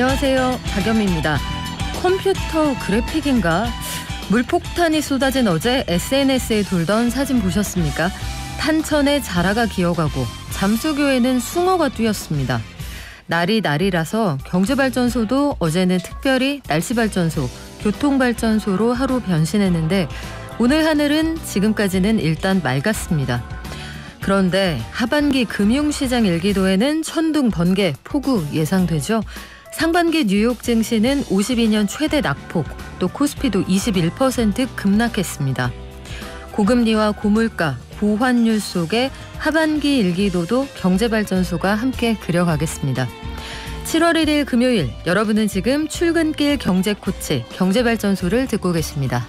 안녕하세요. 박연미입니다. 컴퓨터 그래픽인가? 물폭탄이 쏟아진 어제 SNS에 돌던 사진 보셨습니까? 탄천에 자라가 기어가고 잠수교에는 숭어가 뛰었습니다. 날이 날이라서 경제발전소도 어제는 특별히 날씨발전소, 교통발전소로 하루 변신했는데 오늘 하늘은 지금까지는 일단 맑았습니다. 그런데 하반기 금융시장 일기도에는 천둥 번개, 폭우 예상되죠? 상반기 뉴욕 증시는 52년 최대 낙폭, 또 코스피도 21% 급락했습니다. 고금리와 고물가, 고환율 속에 하반기 일기도도 경제발전소가 함께 그려가겠습니다. 7월 1일 금요일, 여러분은 지금 출근길 경제코치, 경제발전소를 듣고 계십니다.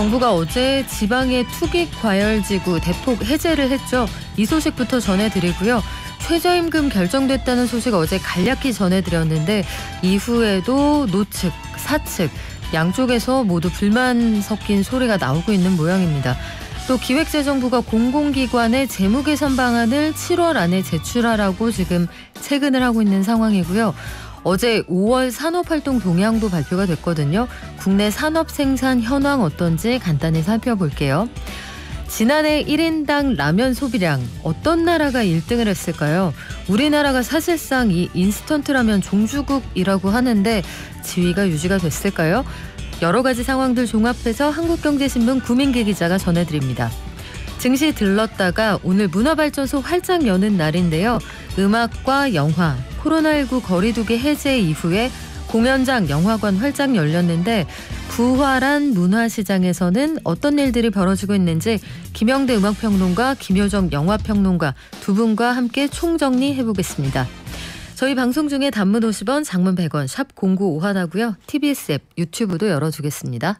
정부가 어제 지방의 투기 과열지구 대폭 해제를 했죠. 이 소식부터 전해드리고요. 최저임금 결정됐다는 소식 어제 간략히 전해드렸는데 이후에도 노측, 사측 양쪽에서 모두 불만 섞인 소리가 나오고 있는 모양입니다. 또 기획재정부가 공공기관의 재무개선 방안을 7월 안에 제출하라고 지금 체근을 하고 있는 상황이고요. 어제 5월 산업활동 동향도 발표가 됐거든요. 국내 산업 생산 현황 어떤지 간단히 살펴볼게요. 지난해 1인당 라면 소비량 어떤 나라가 1등을 했을까요? 우리나라가 사실상 이 인스턴트 라면 종주국이라고 하는데 지위가 유지가 됐을까요? 여러 가지 상황들 종합해서 한국경제신문 구민기 기자가 전해드립니다. 증시 들렀다가 오늘 문화발전소 활짝 여는 날인데요. 음악과 영화, 코로나19 거리두기 해제 이후에 공연장, 영화관 활짝 열렸는데 부활한 문화시장에서는 어떤 일들이 벌어지고 있는지 김영대 음악평론가, 김효정 영화평론가 두 분과 함께 총정리해 보겠습니다. 저희 방송 중에 단문 50원, 장문 100원, 샵 0951하고요. TBS 앱, 유튜브도 열어주겠습니다.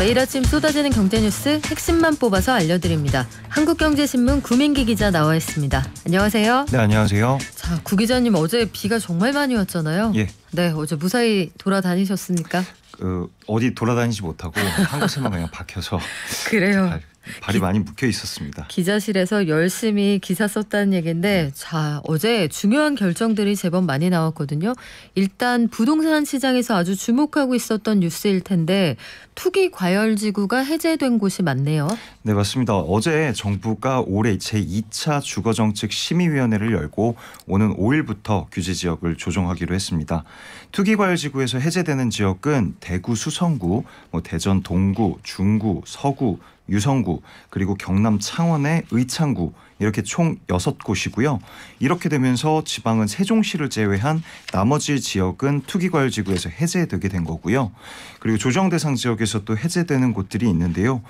매일 아침 쏟아지는 경제 뉴스 핵심만 뽑아서 알려드립니다. 한국경제신문 구민기 기자 나와 있습니다. 안녕하세요. 네, 안녕하세요. 자, 구 기자님 어제 비가 정말 많이 왔잖아요. 예. 네, 어제 무사히 돌아다니셨습니까? 그 어디 돌아다니지 못하고 한 곳에만 그냥 박혀서 그래요. 발이 기, 많이 묶여 있었습니다. 기자실에서 열심히 기사 썼다는 얘기인데 네. 자 어제 중요한 결정들이 제법 많이 나왔거든요. 일단 부동산 시장에서 아주 주목하고 있었던 뉴스일 텐데 투기 과열지구가 해제된 곳이 많네요. 네 맞습니다. 어제 정부가 올해 제2차 주거정책 심의위원회를 열고 오는 5일부터 규제 지역을 조정하기로 했습니다. 투기 과열지구에서 해제되는 지역은 대구 수성구, 뭐 대전 동구, 중구, 서구, 유성구 그리고 경남 창원의 의창구 이렇게 총6 곳이고요. 이렇게 되면서 지방은 세종시를 제외한 나머지 지역은 투기과열지구에서 해제되게 된 거고요. 그리고 조정 대상 지역에서 또 해제되는 곳들이 있는데요.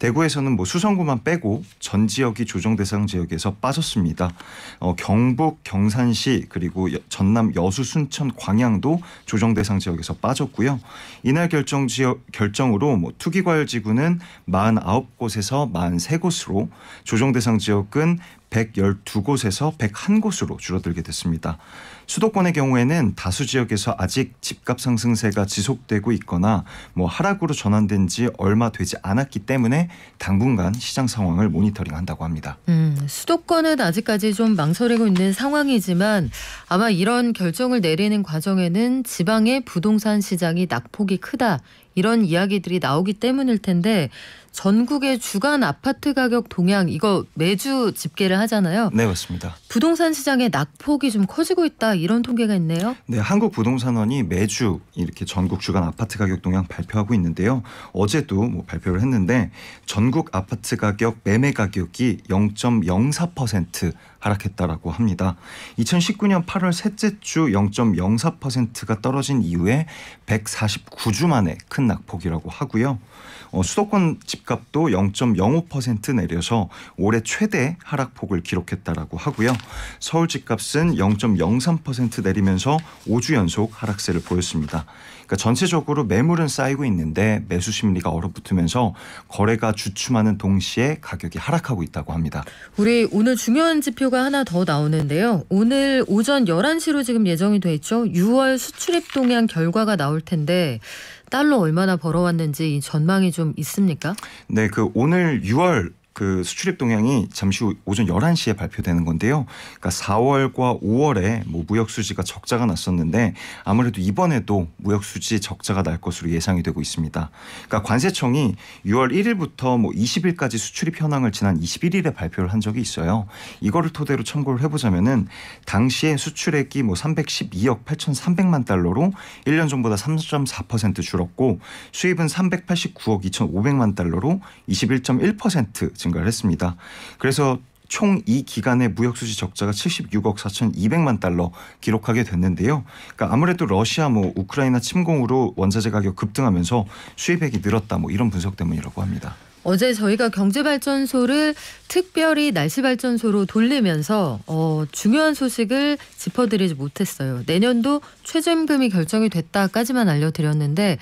대구에서는 뭐 수성구만 빼고 전 지역이 조정 대상 지역에서 빠졌습니다. 어, 경북, 경산시 그리고 전남, 여수, 순천, 광양도 조정 대상 지역에서 빠졌고요. 이날 결정 지역 결정으로 뭐 투기과열지구는 49곳에서 43곳으로 조정 대상 지역은 112곳에서 101곳으로 줄어들게 됐습니다. 수도권의 경우에는 다수 지역에서 아직 집값 상승세가 지속되고 있거나 뭐 하락으로 전환된 지 얼마 되지 않았기 때문에 당분간 시장 상황을 모니터링한다고 합니다. 음, 수도권은 아직까지 좀 망설이고 있는 상황이지만 아마 이런 결정을 내리는 과정에는 지방의 부동산 시장이 낙폭이 크다 이런 이야기들이 나오기 때문일 텐데 전국의 주간 아파트 가격 동향 이거 매주 집계를 하잖아요. 네 맞습니다. 부동산 시장의 낙폭이 좀 커지고 있다 이런 통계가 있네요. 네 한국 부동산원이 매주 이렇게 전국 주간 아파트 가격 동향 발표하고 있는데요. 어제도 뭐 발표를 했는데 전국 아파트 가격 매매 가격이 0.04% 하락했다라고 합니다. 2019년 8월 셋째 주 0.04%가 떨어진 이후에 149주 만에 큰 낙폭이라고 하고요. 어, 수도권 집 집값도 0.05% 내려서 올해 최대 하락폭을 기록했다라고 하고요. 서울 집값은 0.03% 내리면서 5주 연속 하락세를 보였습니다. 그러니까 전체적으로 매물은 쌓이고 있는데 매수 심리가 얼어붙으면서 거래가 주춤하는 동시에 가격이 하락하고 있다고 합니다. 우리 오늘 중요한 지표가 하나 더 나오는데요. 오늘 오전 11시로 지금 예정이 돼 있죠. 6월 수출입 동향 결과가 나올 텐데 달러 얼마나 벌어왔는지 전망이 좀 있습니까? 네, 그 오늘 6월 그 수출입 동향이 잠시 후 오전 11시에 발표되는 건데요. 그러니까 4월과 5월에 뭐 무역 수지가 적자가 났었는데 아무래도 이번에도 무역 수지 적자가 날 것으로 예상이 되고 있습니다. 그러니까 관세청이 6월 1일부터 뭐 20일까지 수출입 현황을 지난 21일에 발표를 한 적이 있어요. 이거를 토대로 참고를 해 보자면은 당시에 수출액이 뭐 312억 8,300만 달러로 1년 전보다 3.4% 줄었고 수입은 389억 2,500만 달러로 21.1% 증가를 했습니다. 그래서 총 이 기간의 무역수지 적자가 76억 4,200만 달러 기록하게 됐는데요. 그러니까 아무래도 러시아 뭐 우크라이나 침공으로 원자재 가격 급등하면서 수입액이 늘었다 뭐 이런 분석 때문이라고 합니다. 어제 저희가 경제발전소를 특별히 날씨발전소로 돌리면서 어, 중요한 소식을 짚어드리지 못했어요. 내년도 최저임금이 결정이 됐다까지만 알려드렸는데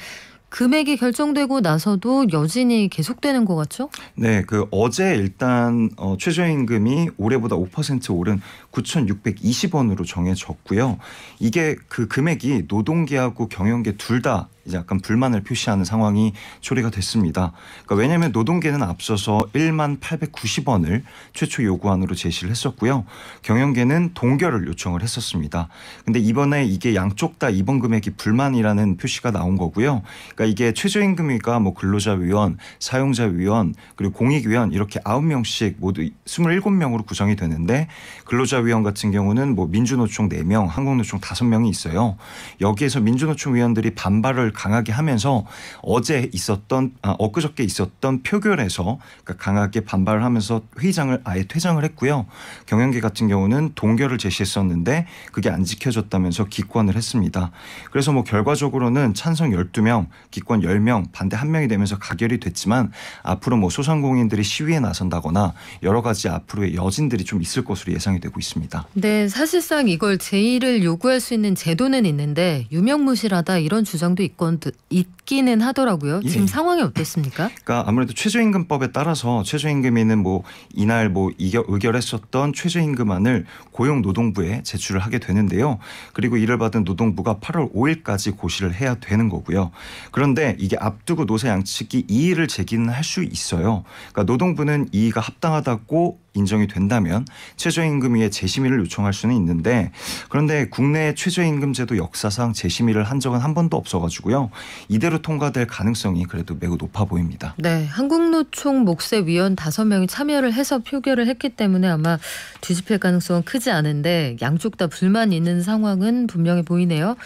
금액이 결정되고 나서도 여진이 계속되는 것 같죠? 네, 그 어제 일단 어, 최저임금이 올해보다 5% 오른 9,620원으로 정해졌고요. 이게 그 금액이 노동계하고 경영계 둘다 이제 약간 불만을 표시하는 상황이 초래가 됐습니다. 그러니까 왜냐하면 노동계는 앞서서 1만 890원을 최초 요구안으로 제시를 했었고요. 경영계는 동결을 요청을 했었습니다. 근데 이번에 이게 양쪽 다 이번 금액이 불만이라는 표시가 나온 거고요. 그러니까 이게 최저임금위가 뭐 근로자위원, 사용자위원, 그리고 공익위원 이렇게 9명씩 모두 27명으로 구성이 되는데 근로자위원 같은 경우는 뭐 민주노총 4명, 한국노총 5명이 있어요. 여기에서 민주노총 위원들이 반발을 강하게 하면서 어제 있었던 아, 엊그저께 있었던 표결에서 그러니까 강하게 반발을 하면서 회장을 아예 퇴장을 했고요. 경영계 같은 경우는 동결을 제시했었는데 그게 안 지켜졌다면서 기권을 했습니다. 그래서 뭐 결과적으로는 찬성 12명, 기권 10명, 반대 1명이 되면서 가결이 됐지만 앞으로 뭐 소상공인들이 시위에 나선다거나 여러 가지 앞으로의 여진들이 좀 있을 것으로 예상이 되고 있습니다. 네, 사실상 이걸 제의를 요구할 수 있는 제도는 있는데 유명무실하다 이런 주장도 있고 건 있기는 하더라고요. 예. 지금 상황이 어떻습니까? 그러니까 아무래도 최저임금법에 따라서 최저임금위는 뭐 이날 뭐 이겨, 의결했었던 최저임금안을 고용노동부에 제출을 하게 되는데요. 그리고 이를 받은 노동부가 8월 5일까지 고시를 해야 되는 거고요. 그런데 이게 앞두고 노사 양측이 이의를 제기는 할 수 있어요. 그러니까 노동부는 이의가 합당하다고 인정이 된다면 최저임금 위에 재심의를 요청할 수는 있는데 그런데 국내 최저임금 제도 역사상 재심의를 한 적은 한 번도 없어가지고요 이대로 통과될 가능성이 그래도 매우 높아 보입니다. 네, 한국노총 목세 위원 다섯 명이 참여를 해서 표결을 했기 때문에 아마 뒤집힐 가능성은 크지 않은데 양쪽 다 불만 있는 상황은 분명해 보이네요.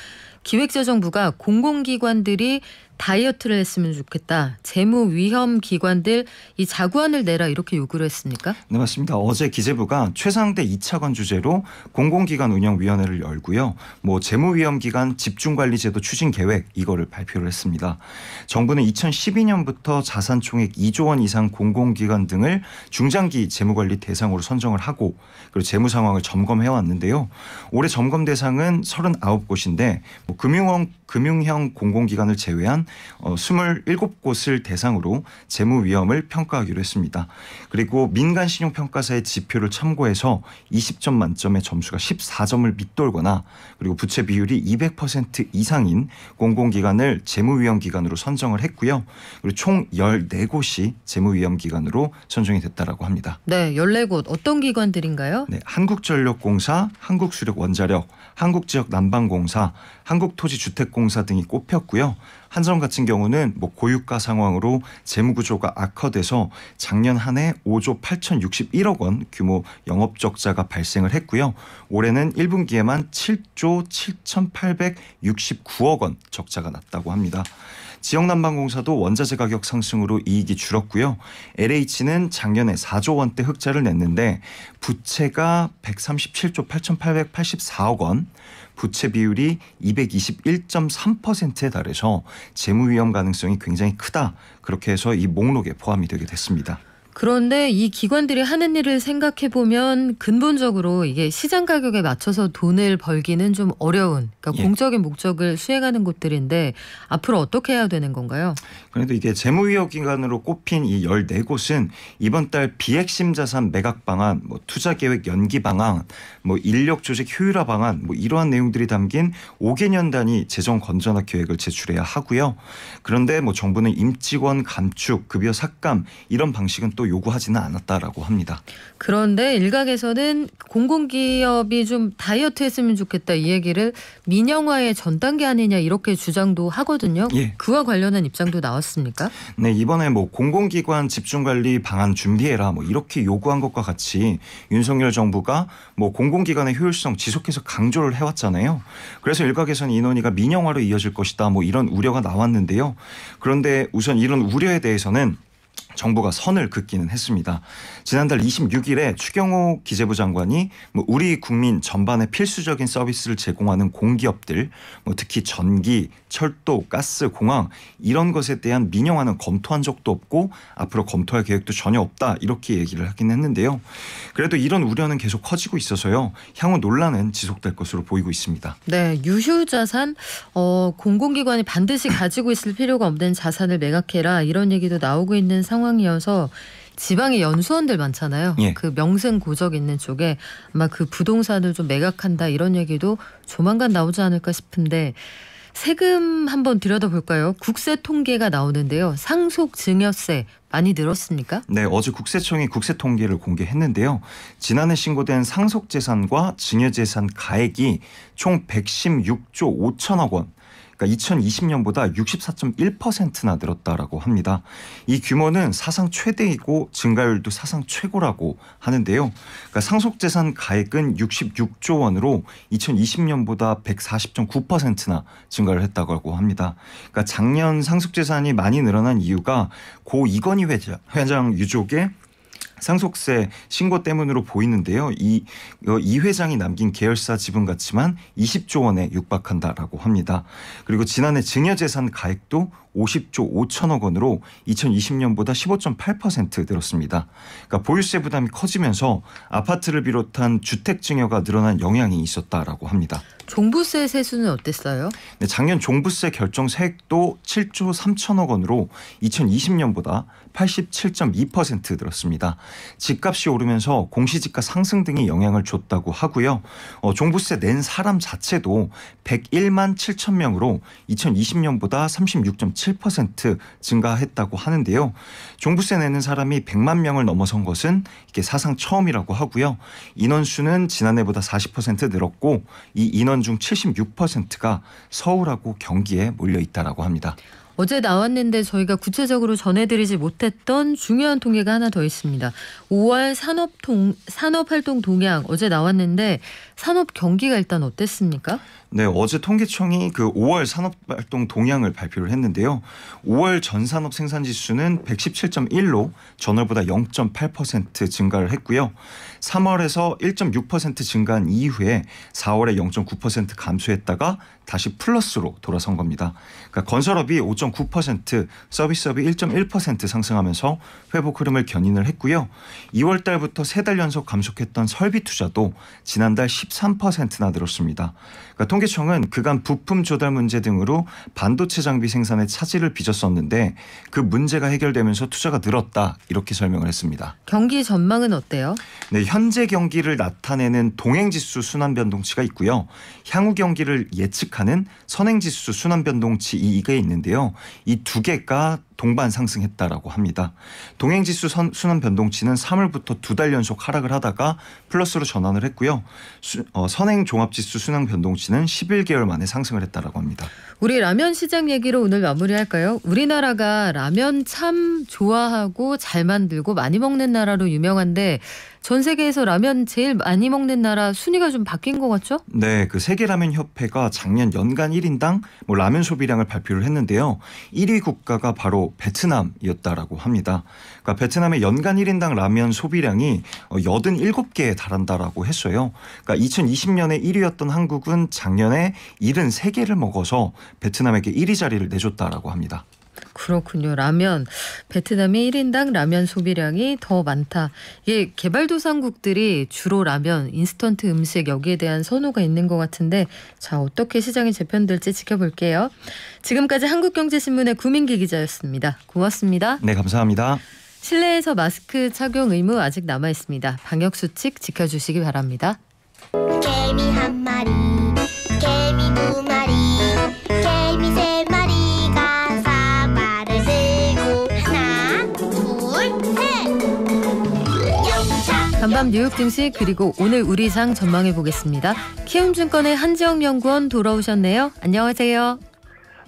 기획재정부가 공공기관들이 다이어트를 했으면 좋겠다. 재무 위험 기관들 이 자구안을 내라 이렇게 요구를 했습니까? 네 맞습니다. 어제 기재부가 최상대 2차관 주제로 공공기관 운영위원회를 열고요. 뭐 재무 위험 기관 집중관리제도 추진 계획 이거를 발표를 했습니다. 정부는 2012년부터 자산 총액 2조 원 이상 공공기관 등을 중장기 재무관리 대상으로 선정을 하고 그리고 재무 상황을 점검해 왔는데요. 올해 점검 대상은 39곳인데 뭐 금융원 금융형 공공기관을 제외한 27곳을 어, 대상으로 재무 위험을 평가하기로 했습니다. 그리고 민간 신용 평가사의 지표를 참고해서 20점 만점에 점수가 14점을 밑돌거나 그리고 부채 비율이 200% 이상인 공공기관을 재무 위험 기관으로 선정을 했고요. 그리고 총 14곳이 재무 위험 기관으로 선정이 됐다라고 합니다. 네, 14곳 어떤 기관들인가요? 네, 한국전력공사, 한국수력원자력, 한국지역 난방공사, 한국토지주택공사 등이 꼽혔고요. 한성 같은 경우는 뭐 고유가 상황으로 재무구조가 악화돼서 작년 한해 5조 8,061억 원 규모 영업적자가 발생을 했고요. 올해는 1분기에만 7조 7,869억 원 적자가 났다고 합니다. 지역 난방공사도 원자재 가격 상승으로 이익이 줄었고요. LH는 작년에 4조 원대 흑자를 냈는데 부채가 137조 8,884억 원, 부채 비율이 221.3%에 달해서 재무 위험 가능성이 굉장히 크다. 그렇게 해서 이 목록에 포함이 되게 됐습니다. 그런데 이 기관들이 하는 일을 생각해 보면 근본적으로 이게 시장 가격에 맞춰서 돈을 벌기는 좀 어려운 그러니까 예. 공적인 목적을 수행하는 곳들인데 앞으로 어떻게 해야 되는 건가요? 그래도 이게 재무위협 기관으로 꼽힌 이 14곳은 이번 달 비핵심 자산 매각 방안, 뭐 투자 계획 연기 방안, 뭐 인력 조직 효율화 방안 뭐 이러한 내용들이 담긴 5개년 단위 재정 건전화 계획을 제출해야 하고요. 그런데 뭐 정부는 임직원 감축, 급여 삭감 이런 방식은 또 요구하지는 않았다라고 합니다. 그런데 일각에서는 공공기업이 좀 다이어트했으면 좋겠다 이 얘기를 민영화의 전 단계 아니냐 이렇게 주장도 하거든요. 예. 그와 관련한 입장도 나왔습니까? 네 이번에 뭐 공공기관 집중관리 방안 준비해라 뭐 이렇게 요구한 것과 같이 윤석열 정부가 뭐 공공기관의 효율성 지속해서 강조를 해왔잖아요. 그래서 일각에서는 이 논의가 민영화로 이어질 것이다 뭐 이런 우려가 나왔는데요. 그런데 우선 이런 우려에 대해서는 정부가 선을 긋기는 했습니다. 지난달 26일에 추경호 기재부 장관이 뭐 우리 국민 전반에 필수적인 서비스를 제공하는 공기업들, 뭐 특히 전기, 철도, 가스, 공항 이런 것에 대한 민영화는 검토한 적도 없고 앞으로 검토할 계획도 전혀 없다 이렇게 얘기를 하긴 했는데요. 그래도 이런 우려는 계속 커지고 있어서요. 향후 논란은 지속될 것으로 보이고 있습니다. 네, 유휴 자산 어, 공공기관이 반드시 가지고 있을 필요가 없는 자산을 매각해라 이런 얘기도 나오고 있는 상황. 상황이어서 지방에 연수원들 많잖아요. 예. 그 명승 고적 있는 쪽에 아마 그 부동산을 좀 매각한다 이런 얘기도 조만간 나오지 않을까 싶은데 세금 한번 들여다볼까요? 국세 통계가 나오는데요. 상속 증여세 많이 늘었습니까? 네, 어제 국세청이 국세 통계를 공개했는데요. 지난해 신고된 상속 재산과 증여 재산 가액이 총 116조 5천억 원, 그러니까 2020년보다 64.1%나 늘었다라고 합니다. 이 규모는 사상 최대이고 증가율도 사상 최고라고 하는데요. 그러니까 상속재산 가액은 66조 원으로 2020년보다 140.9%나 증가를 했다고 합니다. 그러니까 작년 상속재산이 많이 늘어난 이유가 고 이건희 회장, 회장 유족의 상속세 신고 때문으로 보이는데요. 이, 어, 이 회장이 남긴 계열사 지분 같지만 20조 원에 육박한다라고 합니다. 그리고 지난해 증여재산 가액도 50조 5천억 원으로 2020년보다 15.8% 늘었습니다. 그러니까 보유세 부담이 커지면서 아파트를 비롯한 주택 증여가 늘어난 영향이 있었다라고 합니다. 종부세 세수는 어땠어요? 네, 작년 종부세 결정 세액도 7조 3천억 원으로 2020년보다 87.2% 들었습니다. 집값이 오르면서 공시지가 상승 등이 영향을 줬다고 하고요. 어, 종부세 낸 사람 자체도 101만 7천 명으로 2020년보다 36.7% 증가했다고 하는데요. 종부세 내는 사람이 100만 명을 넘어선 것은 이게 사상 처음이라고 하고요. 인원수는 지난해보다 40% 늘었고 이 인원 중 76%가 서울하고 경기에 몰려 있다라고 합니다. 어제 나왔는데 저희가 구체적으로 전해드리지 못했던 중요한 통계가 하나 더 있습니다. 5월 산업 동 산업 활동 동향 어제 나왔는데 산업 경기가 일단 어땠습니까? 네, 어제 통계청이 그 5월 산업활동 동향을 발표를 했는데요. 5월 전 산업 생산 지수는 117.1로 전월보다 0.8% 증가를 했고요. 3월에서 1.6% 증가한 이후에 4월에 0.9% 감소했다가 다시 플러스로 돌아선 겁니다. 그러니까 건설업이 5.9%, 서비스업이 1.1% 상승하면서 회복 흐름을 견인을 했고요. 2월 달부터 세 달 연속 감속했던 설비 투자도 지난달 13%나 늘었습니다. 그러니까 통계청은 그간 부품 조달 문제 등으로 반도체 장비 생산에 차질을 빚었었는데 그 문제가 해결되면서 투자가 늘었다 이렇게 설명을 했습니다. 경기 전망은 어때요? 네, 현재 경기를 나타내는 동행지수 순환 변동치가 있고요. 향후 경기를 예측하는 선행지수 순환 변동치 이게 있는데요. 이 두 개가 동반 상승했다라고 합니다. 동행지수 선, 순환 변동치는 3월부터 두 달 연속 하락을 하다가 플러스로 전환을 했고요. 수, 어, 선행 종합지수 순환 변동치는 11개월 만에 상승을 했다라고 합니다. 우리 라면 시장 얘기로 오늘 마무리할까요? 우리나라가 라면 참 좋아하고 잘 만들고 많이 먹는 나라로 유명한데 전 세계에서 라면 제일 많이 먹는 나라 순위가 좀 바뀐 것 같죠? 네, 그 세계 라면 협회가 작년 연간 1인당 뭐 라면 소비량을 발표를 했는데요. 1위 국가가 바로 베트남이었다라고 합니다. 그러니까 베트남의 연간 1인당 라면 소비량이 87개에 어, 달한다라고 했어요. 그러니까 2020년에 1위였던 한국은 작년에 73개를 먹어서 베트남에게 1위 자리를 내줬다라고 합니다. 그렇군요. 라면 베트남이 1인당 라면 소비량이 더 많다. 이 개발도상국들이 주로 라면, 인스턴트 음식 여기에 대한 선호가 있는 것 같은데 자 어떻게 시장이 재편될지 지켜볼게요. 지금까지 한국경제신문의 구민기 기자였습니다. 고맙습니다. 네 감사합니다. 실내에서 마스크 착용 의무 아직 남아 있습니다. 방역 수칙 지켜주시기 바랍니다. 개미 한 마리. 밤 뉴욕 증시 그리고 오늘 우리상 전망해 보겠습니다. 키움증권의 한지영 연구원 돌아오셨네요. 안녕하세요.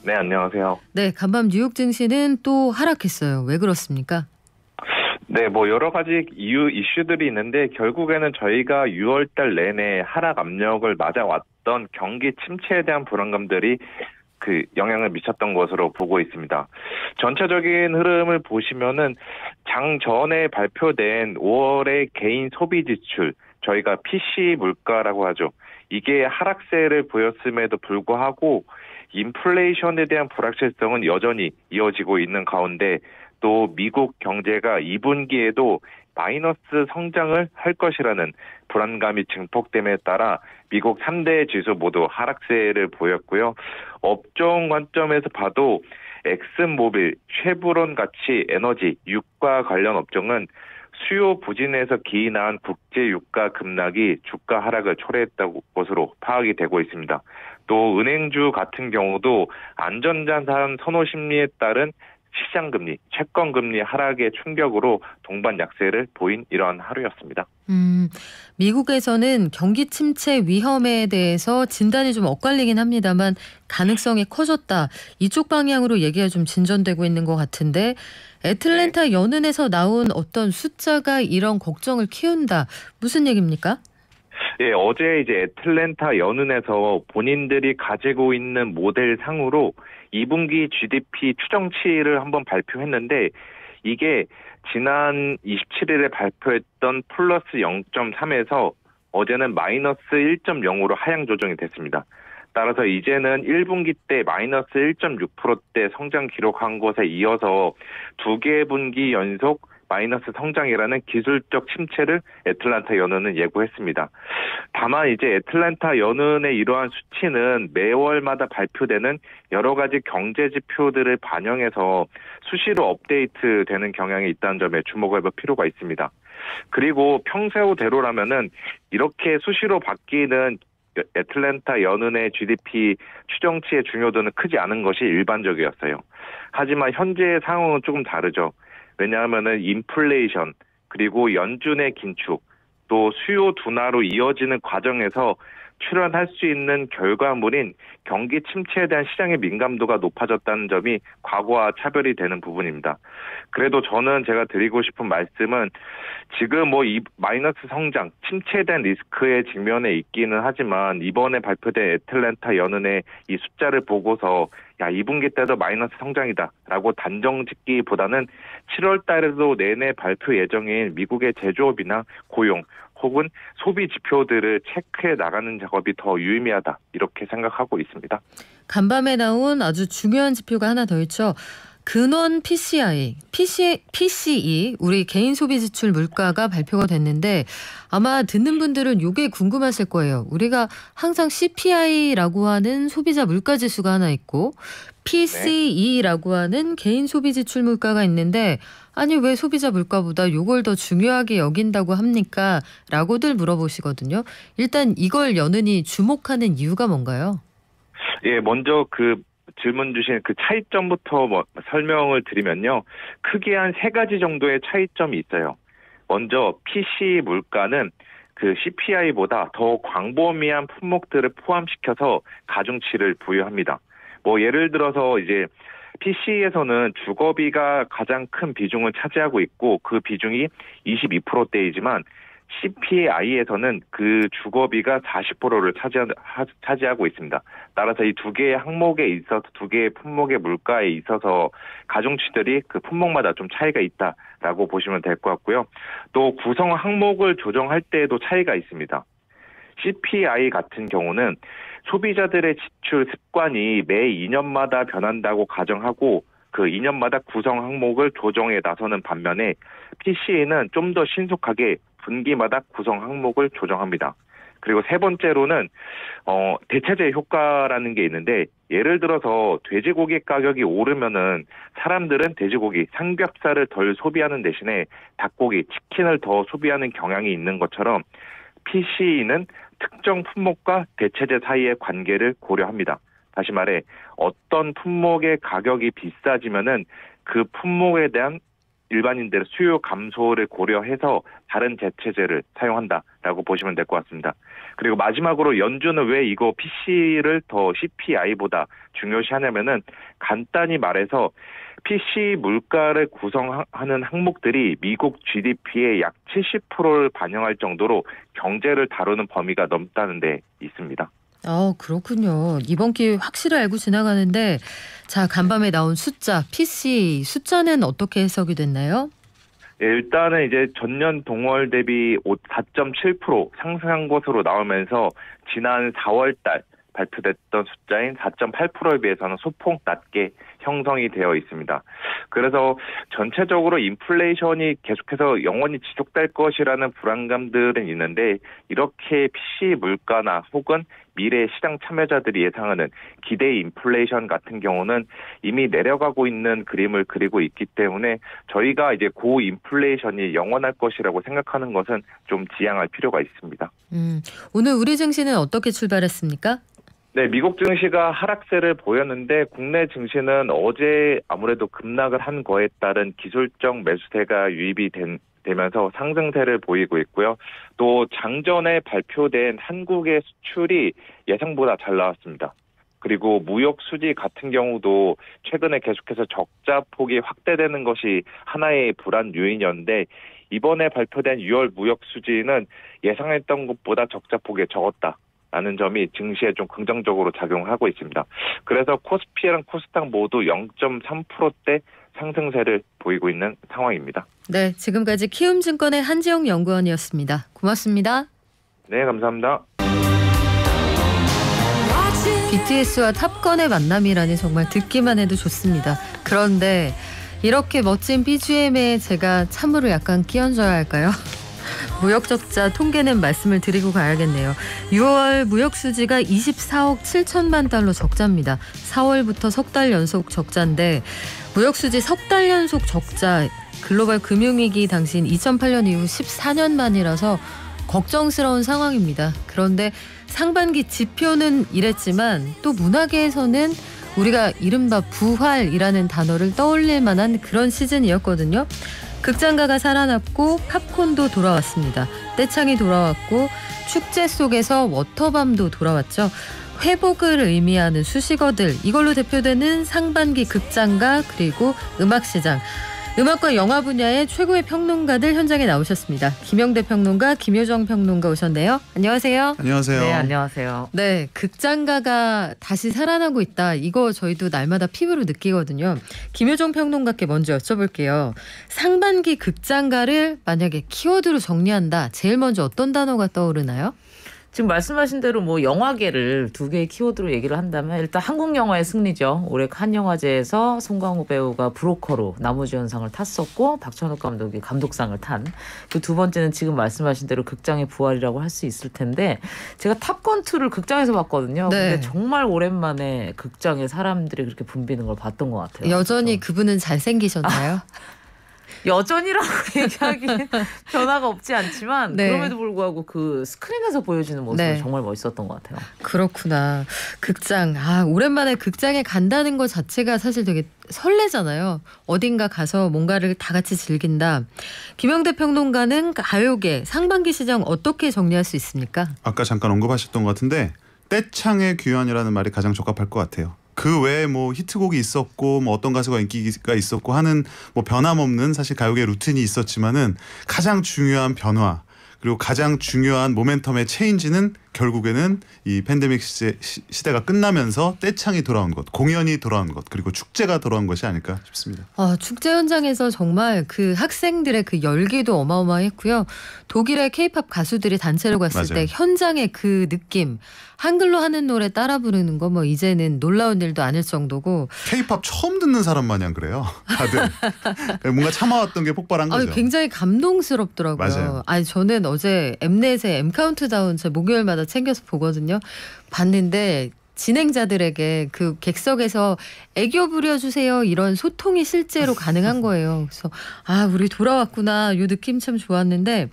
네, 안녕하세요. 네, 간밤 뉴욕 증시는 또 하락했어요. 왜 그렇습니까? 네, 뭐 여러 가지 이유 이슈들이 있는데 결국에는 저희가 6월달 내내 하락 압력을 맞아왔던 경기 침체에 대한 불안감들이 그 영향을 미쳤던 것으로 보고 있습니다. 전체적인 흐름을 보시면은 장 전에 발표된 5월의 개인 소비 지출 저희가 PC 물가라고 하죠. 이게 하락세를 보였음에도 불구하고 인플레이션에 대한 불확실성은 여전히 이어지고 있는 가운데 또 미국 경제가 2분기에도 마이너스 성장을 할 것이라는 불안감이 증폭됨에 따라 미국 3대 지수 모두 하락세를 보였고요. 업종 관점에서 봐도 엑스모빌 쉐브론 같이 에너지, 유가 관련 업종은 수요 부진에서 기인한 국제 유가 급락이 주가 하락을 초래했다고 것으로 파악이 되고 있습니다. 또 은행주 같은 경우도 안전자산 선호 심리에 따른 시장 금리, 채권 금리 하락의 충격으로 동반 약세를 보인 이러한 하루였습니다. 음, 미국에서는 경기 침체 위험에 대해서 진단이 좀 엇갈리긴 합니다만 가능성이 커졌다. 이쪽 방향으로 얘기가 좀 진전되고 있는 것 같은데 애틀랜타 네. 연은에서 나온 어떤 숫자가 이런 걱정을 키운다. 무슨 얘기입니까? 예, 어제 이제 애틀랜타 연은에서 본인들이 가지고 있는 모델 상으로 2분기 GDP 추정치를 한번 발표했는데 이게 지난 27일에 발표했던 플러스 0.3에서 어제는 마이너스 1.0으로 하향 조정이 됐습니다. 따라서 이제는 1분기 때 마이너스 1.6%대 성장 기록한 것에 이어서 두 개 분기 연속 마이너스 성장이라는 기술적 침체를 애틀란타 연은은 예고했습니다. 다만 이제 애틀란타 연은의 이러한 수치는 매월마다 발표되는 여러 가지 경제 지표들을 반영해서 수시로 업데이트되는 경향이 있다는 점에 주목을볼 필요가 있습니다. 그리고 평세우대로라면은 이렇게 수시로 바뀌는 애틀랜타 연은의 GDP 추정치의 중요도는 크지 않은 것이 일반적이었어요. 하지만 현재의 상황은 조금 다르죠. 왜냐하면은 인플레이션 그리고 연준의 긴축 또 수요 둔화로 이어지는 과정에서 출연할수 있는 결과물인 경기 침체에 대한 시장의 민감도가 높아졌다는 점이 과거와 차별이 되는 부분입니다. 그래도 저는 제가 드리고 싶은 말씀은 지금 뭐 이 마이너스 성장, 침체에 대한 리스크에 직면해 있기는 하지만 이번에 발표된 애틀랜타 연은의 이 숫자를 보고서 야, 2분기 때도 마이너스 성장이다. 라고 단정 짓기보다는 7월 달에도 내내 발표 예정인 미국의 제조업이나 고용, 혹은 소비 지표들을 체크해 나가는 작업이 더 유의미하다 이렇게 생각하고 있습니다. 간밤에 나온 아주 중요한 지표가 하나 더 있죠. 근원 PCI, PC, PCE, 우리 개인 소비 지출 물가가 발표가 됐는데 아마 듣는 분들은 이게 궁금하실 거예요. 우리가 항상 CPI라고 하는 소비자 물가 지수가 하나 있고 네. PCE라고 하는 개인 소비 지출 물가가 있는데 아니 왜 소비자 물가보다 요걸 더 중요하게 여긴다고 합니까? 라고들 물어보시거든요. 일단 이걸 여느니 주목하는 이유가 뭔가요? 예, 먼저 그 질문 주신 그 차이점부터 뭐 설명을 드리면요. 크게 한 세 가지 정도의 차이점이 있어요. 먼저 PC 물가는 그 CPI보다 더 광범위한 품목들을 포함시켜서 가중치를 부여합니다. 뭐 예를 들어서 이제 PC에서는 주거비가 가장 큰 비중을 차지하고 있고 그 비중이 22%대이지만 CPI에서는 그 주거비가 40%를 차지하고 있습니다. 따라서 이 두 개의 항목에 있어서 두 개의 품목의 물가에 있어서 가중치들이 그 품목마다 좀 차이가 있다라고 보시면 될 것 같고요. 또 구성 항목을 조정할 때에도 차이가 있습니다. CPI 같은 경우는 소비자들의 지출 습관이 매 2년마다 변한다고 가정하고 그 2년마다 구성 항목을 조정해 나서는 반면에 PC에는 좀 더 신속하게 분기마다 구성 항목을 조정합니다. 그리고 세 번째로는 어, 대체제 효과라는 게 있는데 예를 들어서 돼지고기 가격이 오르면은 사람들은 돼지고기 삼겹살을 덜 소비하는 대신에 닭고기 치킨을 더 소비하는 경향이 있는 것처럼 PC는 특정 품목과 대체제 사이의 관계를 고려합니다. 다시 말해 어떤 품목의 가격이 비싸지면은 그 품목에 대한 일반인들의 수요 감소를 고려해서 다른 대체제를 사용한다라고 보시면 될 것 같습니다. 그리고 마지막으로 연준은 왜 이거 PC를 더 CPI보다 중요시하냐면은 간단히 말해서 PC 물가를 구성하는 항목들이 미국 GDP의 약 70%를 반영할 정도로 경제를 다루는 범위가 넘다는 데 있습니다. 아, 그렇군요. 이번 기회 확실히 알고 지나가는데 자, 간밤에 나온 숫자 PC 숫자는 어떻게 해석이 됐나요? 예, 일단은 이제 전년 동월 대비 4.7% 상승한 것으로 나오면서 지난 4월 달 발표됐던 숫자인 4.8%에 비해서는 소폭 낮게 형성이 되어 있습니다. 그래서 전체적으로 인플레이션이 계속해서 영원히 지속될 것이라는 불안감들은 있는데 이렇게 PC 물가나 혹은 미래 시장 참여자들이 예상하는 기대 인플레이션 같은 경우는 이미 내려가고 있는 그림을 그리고 있기 때문에 저희가 이제 고 인플레이션이 영원할 것이라고 생각하는 것은 좀 지양할 필요가 있습니다. 음, 오늘 우리 증시는 어떻게 출발했습니까? 네, 미국 증시가 하락세를 보였는데 국내 증시는 어제 아무래도 급락을 한 거에 따른 기술적 매수세가 유입이 된, 되면서 상승세를 보이고 있고요. 또 장전에 발표된 한국의 수출이 예상보다 잘 나왔습니다. 그리고 무역 수지 같은 경우도 최근에 계속해서 적자 폭이 확대되는 것이 하나의 불안 요인이었는데 이번에 발표된 6월 무역 수지는 예상했던 것보다 적자 폭이 적었다. 라는 점이 증시에 좀 긍정적으로 작용하고 있습니다. 그래서 코스피랑 코스닥 모두 0.3%대 상승세를 보이고 있는 상황입니다. 네, 지금까지 키움증권의 한지영 연구원이었습니다. 고맙습니다. 네, 감사합니다. BTS와 탑건의 만남이라니 정말 듣기만 해도 좋습니다. 그런데 이렇게 멋진 BGM에 제가 참으로 약간 끼얹어야 할까요? 무역 적자 통계는 말씀을 드리고 가야겠네요. 6월 무역 수지가 24억 7천만 달러 적자입니다. 4월부터 석 달 연속 적자인데 무역 수지 석 달 연속 적자 글로벌 금융위기 당시인 2008년 이후 14년 만이라서 걱정스러운 상황입니다. 그런데 상반기 지표는 이랬지만 또 문화계에서는 우리가 이른바 부활이라는 단어를 떠올릴 만한 그런 시즌이었거든요. 극장가가 살아났고 팝콘도 돌아왔습니다. 떼창이 돌아왔고 축제 속에서 워터밤도 돌아왔죠. 회복을 의미하는 수식어들 이걸로 대표되는 상반기 극장가 그리고 음악 시장 음악과 영화 분야의 최고의 평론가들 현장에 나오셨습니다. 김영대 평론가, 김효정 평론가 오셨네요. 안녕하세요. 안녕하세요. 네, 안녕하세요. 네, 극장가가 다시 살아나고 있다. 이거 저희도 날마다 피부로 느끼거든요. 김효정 평론가께 먼저 여쭤볼게요. 상반기 극장가를 만약에 키워드로 정리한다. 제일 먼저 어떤 단어가 떠오르나요? 지금 말씀하신 대로 뭐 영화계를 두 개의 키워드로 얘기를 한다면 일단 한국 영화의 승리죠. 올해 칸 영화제에서 송강호 배우가 브로커로 나무주연상을 탔었고 박찬욱 감독이 감독상을 탄. 그 두 번째는 지금 말씀하신 대로 극장의 부활이라고 할 수 있을 텐데 제가 탑건 2를 극장에서 봤거든요. 네. 근데 정말 오랜만에 극장에 사람들이 그렇게 붐비는 걸 봤던 것 같아요. 여전히 그래서. 그분은 잘생기셨나요? 아. 여전이라고 얘기하기엔 변화가 없지 않지만 네. 그럼에도 불구하고 그 스크린에서 보여지는 모습이 네. 정말 멋있었던 것 같아요. 그렇구나. 극장. 아, 오랜만에 극장에 간다는 것 자체가 사실 되게 설레잖아요. 어딘가 가서 뭔가를 다 같이 즐긴다. 김영대 평론가는 가요계 상반기 시장 어떻게 정리할 수 있습니까? 아까 잠깐 언급하셨던 것 같은데 떼창의 귀환이라는 말이 가장 적합할 것 같아요. 그 외에 뭐 히트곡이 있었고 뭐 어떤 가수가 인기가 있었고 하는 뭐 변함없는 사실 가요계 루틴이 있었지만은 가장 중요한 변화 그리고 가장 중요한 모멘텀의 체인지는 결국에는 이 팬데믹 시제, 시, 대가 끝나면서 떼창이 돌아온 것, 공연이 돌아온 것, 그리고 축제가 돌아온 것이 아닐까 싶습니다. 아, 축제 현장에서 정말 그 학생들의 그 열기도 어마어마했고요. 독일의 케이팝 가수들이 단체로 갔을 맞아요. 때 현장의 그 느낌, 한글로 하는 노래 따라 부르는 거 뭐 이제는 놀라운 일도 아닐 정도고 케이팝 처음 듣는 사람 마냥 그래요. 다들 뭔가 참아왔던 게 폭발한 거죠. 아 굉장히 감동스럽더라고요. 맞아요. 아니 저는 어제 엠넷의 엠 카운트다운 제 목요일마다 때마다 챙겨서 보거든요. 봤는데 진행자들에게 그 객석에서 애교 부려주세요 이런 소통이 실제로 가능한 거예요. 그래서 아 우리 돌아왔구나 요 느낌 참 좋았는데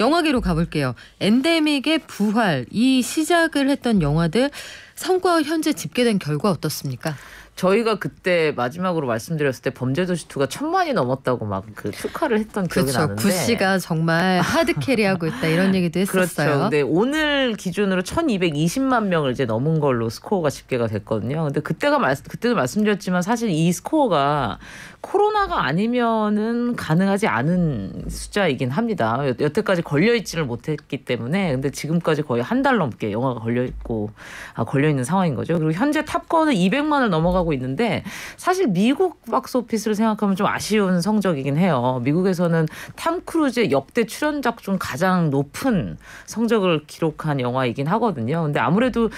영화계로 가볼게요. 엔데믹의 부활 이 시작을 했던 영화들 성과 현재 집계된 결과 어떻습니까? 저희가 그때 마지막으로 말씀드렸을 때 범죄도시2가 천만이 넘었다고 막그 축하를 했던 기억이 그죠 나는데 구 씨가 정말 하드 캐리하고 있다 이런 얘기도 그렇죠. 했었어요. 그렇죠. 근데 오늘 기준으로 1220만 명을 이제 넘은 걸로 스코어가 집계가 됐거든요. 근데 그때가 말, 그때도 말씀드렸지만 사실 이 스코어가 코로나가 아니면은 가능하지 않은 숫자이긴 합니다. 여태까지 걸려있지를 못했기 때문에 근데 지금까지 거의 한 달 넘게 영화가 걸려있고 아, 걸려있는 상황인 거죠. 그리고 현재 탑건은 200만을 넘어가고 있는데 사실 미국 박스오피스를 생각하면 좀 아쉬운 성적이긴 해요. 미국에서는 탐 크루즈의 역대 출연작 중 가장 높은 성적을 기록한 영화이긴 하거든요. 근데 아무래도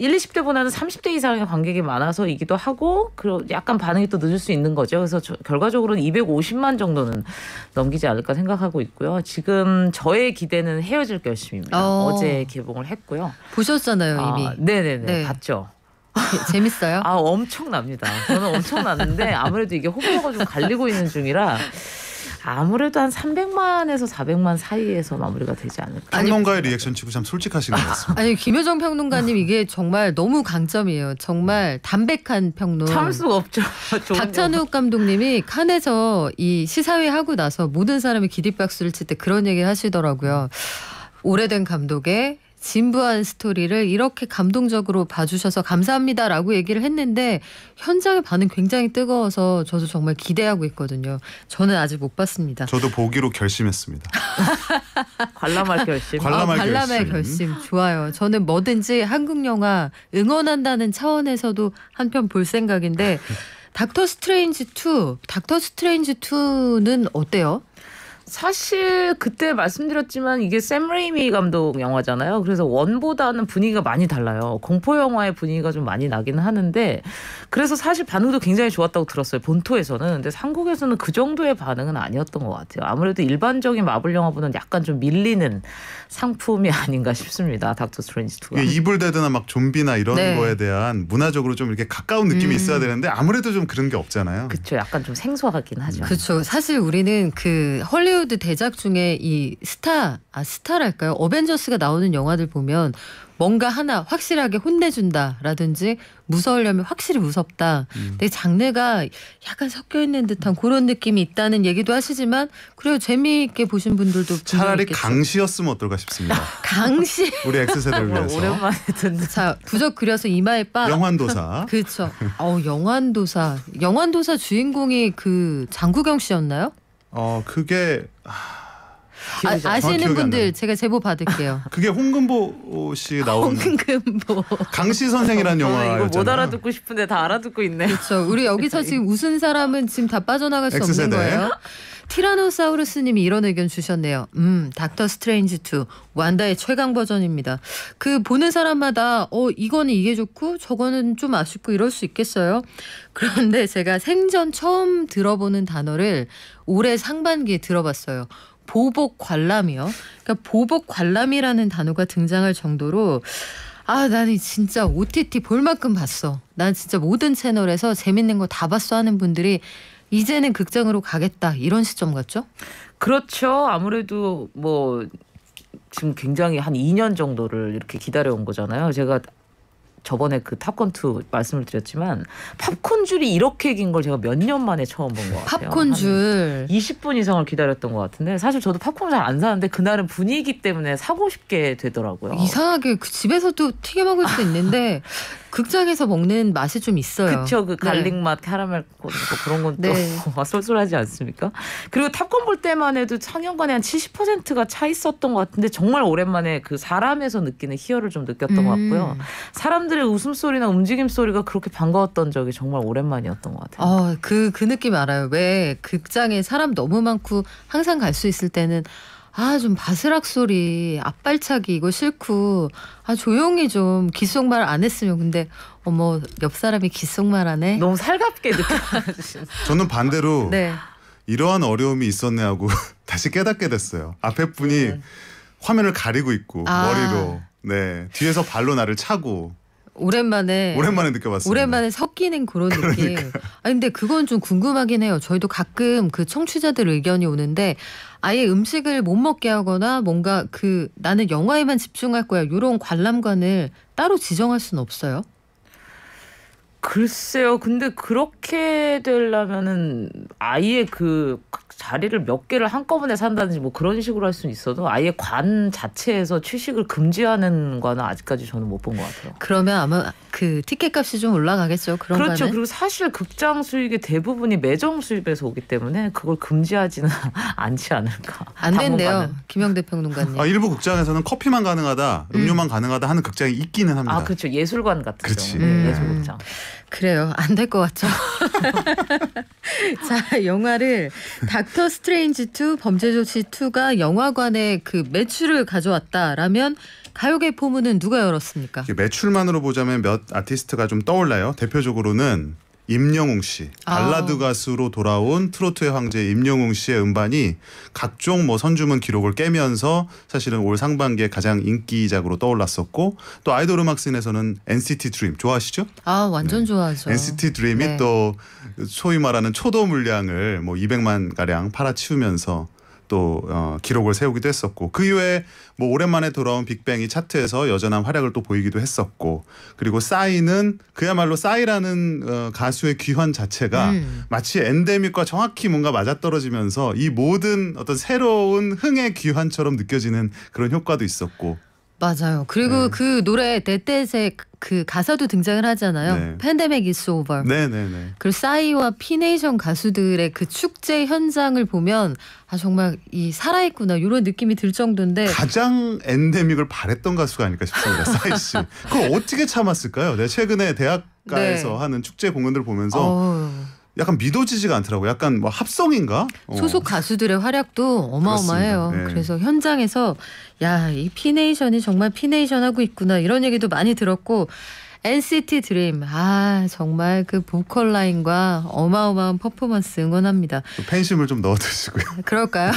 일, 이십 대보다는 삼십 대 이상의 관객이 많아서이기도 하고 약간 반응이 또 늦을 수 있는 거죠. 그래서 저, 결과적으로는 이백오십만 정도는 넘기지 않을까 생각하고 있고요. 지금 저의 기대는 헤어질 결심입니다. 어. 제 개봉을 했고요. 보셨잖아요, 아, 이미. 네네네. 네. 봤죠. 재밌어요? 아 엄청납니다. 저는 엄청났는데 아무래도 이게 호불호가 좀 갈리고 있는 중이라 아무래도 한 300만에서 400만 사이에서 마무리가 되지 않을까. 평론가의 리액션 치고 참 솔직하신 것 아, 같습니다. 아니 김효정 평론가님 이게 정말 너무 강점이에요. 정말 담백한 평론. 참을 수가 없죠. 박찬욱 감독님이 칸에서 이 시사회 하고 나서 모든 사람이 기립박수를 칠 때 그런 얘기를 하시더라고요. 오래된 감독의 진부한 스토리를 이렇게 감동적으로 봐주셔서 감사합니다라고 얘기를 했는데 현장의 반응 굉장히 뜨거워서 저도 정말 기대하고 있거든요. 저는 아직 못 봤습니다. 저도 보기로 결심했습니다. 관람할 결심. 관람할, 어, 관람할 결심. 결심. 좋아요. 저는 뭐든지 한국 영화 응원한다는 차원에서도 한 편 볼 생각인데 닥터 스트레인지 2, 닥터 스트레인지 2는 어때요? 사실 그때 말씀드렸지만 이게 샘 레이미 감독 영화잖아요. 그래서 원보다는 분위기가 많이 달라요. 공포 영화의 분위기가 좀 많이 나기는 하는데 그래서 사실 반응도 굉장히 좋았다고 들었어요. 본토에서는 근데 한국에서는 그 정도의 반응은 아니었던 것 같아요. 아무래도 일반적인 마블 영화보다는 약간 좀 밀리는 상품이 아닌가 싶습니다. 닥터 스트레인지 2가. 이불 데드나 막 좀비나 이런 네. 거에 대한 문화적으로 좀 이렇게 가까운 느낌이 음. 있어야 되는데 아무래도 좀 그런 게 없잖아요. 그렇죠. 약간 좀 생소하긴 하죠. 그렇죠. 사실 우리는 그 헐리우드 헐리우드 대작 중에 이 스타 아 스타랄까요? 어벤져스가 나오는 영화들 보면 뭔가 하나 확실하게 혼내준다라든지 무서우려면 확실히 무섭다. 음. 근데 장르가 약간 섞여 있는 듯한 그런 느낌이 있다는 얘기도 하시지만 그래도 재미있게 보신 분들도 차라리 있 강시였으면 어떨까 싶습니다. 강시 우리 X 세대를 뭐 위해서 오랜만에 듣는 자 부적 그려서 이마에 빠 영환도사 그렇죠. 어 영환도사 영환도사 주인공이 그 장구경 씨였나요? 어 그게 아, 아, 시는 분들 제가 제보 받을게요. 그게 홍금보 씨 아, 나오는 홍금보 강씨 선생이라는 영화 이거 못 알아듣고 싶은데 다 알아듣고 있네. 그렇죠. 우리 여기서 지금 웃은 사람은 지금 다 빠져나갈 수 X세대. 없는 거예요. 티라노사우루스님이 이런 의견 주셨네요. 음, 닥터 스트레인지 2 완다의 최강 버전입니다. 그 보는 사람마다 어 이거는 이게 좋고 저거는 좀 아쉽고 이럴 수 있겠어요. 그런데 제가 생전 처음 들어보는 단어를 올해 상반기에 들어봤어요. 보복 관람이요. 그러니까 보복 관람이라는 단어가 등장할 정도로 아, 나는 진짜 OTT 볼 만큼 봤어. 난 진짜 모든 채널에서 재밌는 거 다 봤어 하는 분들이 이제는 극장으로 가겠다 이런 시점 같죠? 그렇죠. 아무래도 뭐 지금 굉장히 한 2년 정도를 이렇게 기다려온 거잖아요. 제가 저번에 그 탑건 2 말씀을 드렸지만 팝콘 줄이 이렇게 긴 걸 제가 몇 년 만에 처음 본 것 같아요. 팝콘 줄 20분 이상을 기다렸던 것 같은데 사실 저도 팝콘 잘 안 사는데 그날은 분위기 때문에 사고 싶게 되더라고요. 이상하게 그 집에서도 튀겨 먹을 수 있는데 극장에서 먹는 맛이 좀 있어요. 그쵸. 그 네. 갈릭 맛, 카라멜 뭐 그런 건또 네. 쏠쏠하지 않습니까? 그리고 탑건 볼 때만 해도 청년관에 한 70%가 차 있었던 것 같은데 정말 오랜만에 그 사람에서 느끼는 희열을 좀 느꼈던 음. 것 같고요. 음. 사람들의 웃음소리나 움직임소리가 그렇게 반가웠던 적이 정말 오랜만이었던 것 같아요. 어, 그, 그 느낌 알아요. 왜 극장에 사람 너무 많고 항상 갈 수 있을 때는 아, 좀 바스락 소리, 앞발차기 이거 싫고, 아, 조용히 좀 귓속말 안 했으면. 근데, 어머, 옆 사람이 귓속말 하네? 너무 살갑게 느껴가지고. 저는 반대로 네. 이러한 어려움이 있었네 하고 다시 깨닫게 됐어요. 앞에 분이 네. 화면을 가리고 있고, 아. 머리로. 네. 뒤에서 발로 나를 차고. 오랜만에 오랜만에 느껴봤어요. 오랜만에 섞이는 그런 그러니까. 느낌. 아 근데 그건 좀 궁금하긴 해요. 저희도 가끔 그 청취자들 의견이 오는데 아예 음식을 못 먹게 하거나 뭔가 그 나는 영화에만 집중할 거야 요런 관람관을 따로 지정할 수는 없어요? 글쎄요. 근데 그렇게 되려면은 아예 그 자리를 몇 개를 한꺼번에 산다든지 뭐 그런 식으로 할 수는 있어도 아예 관 자체에서 취식을 금지하는 거는 아직까지 저는 못 본 것 같아요. 그러면 아마 그 티켓 값이 좀 올라가겠죠. 그런 그렇죠. 관은? 그리고 사실 극장 수익의 대부분이 매점 수입에서 오기 때문에 그걸 금지하지는 않지 않을까. 안 된대요. 김영대 평론가님. 아, 일부 극장에서는 커피만 가능하다, 음료만 음. 가능하다 하는 극장이 있기는 합니다. 아 그렇죠. 예술관 같은 그렇지. 네, 음. 예술극장. 그래요. 안 될 것 같죠? 자, 영화를 닥터 스트레인지 2 범죄 조치 2가 영화관에 그 매출을 가져왔다라면 가요계 포문은 누가 열었습니까? 매출만으로 보자면 몇 아티스트가 좀 떠올라요. 대표적으로는 임영웅 씨 아. 발라드 아. 가수로 돌아온 트로트의 황제 임영웅 씨의 음반이 각종 뭐 선주문 기록을 깨면서 사실은 올 상반기에 가장 인기작으로 떠올랐었고 또 아이돌 음악씬에서는 NCT 드림 좋아하시죠? 아 완전 네. 좋아하죠. NCT 드림이 네. 또 소위 말하는 초도 물량을 뭐 200만 가량 팔아치우면서 또 어, 기록을 세우기도 했었고 그 이후에 뭐 오랜만에 돌아온 빅뱅이 차트에서 여전한 활약을 또 보이기도 했었고 그리고 싸이는 그야말로 싸이라는 어, 가수의 귀환 자체가 음. 마치 엔데믹과 정확히 뭔가 맞아떨어지면서 이 모든 어떤 새로운 흥의 귀환처럼 느껴지는 그런 효과도 있었고 맞아요. 그리고 네. 그 노래 데떼의 그 가사도 등장을 하잖아요. 네. 팬데믹 이스 오버. 네네네. 그리고 싸이와 피네이션 가수들의 그 축제 현장을 보면 아 정말 이 살아있구나 이런 느낌이 들 정도인데 가장 엔데믹을 바랬던 가수가 아닐까 싶습니다. 싸이 씨. 그걸 어떻게 참았을까요? 내가 네, 최근에 대학가에서 네. 하는 축제 공연들 보면서. 어... 약간 믿어지지가 않더라고요. 약간 뭐 합성인가? 어. 소속 가수들의 활약도 어마어마해요. 네. 그래서 현장에서 야이 피네이션이 정말 피네이션 하고 있구나 이런 얘기도 많이 들었고 NCT 드림. 아, 정말 그 보컬 라인과 어마어마한 퍼포먼스 응원합니다. 그 팬심을 좀 넣어 드시고요. 네, 그럴까요?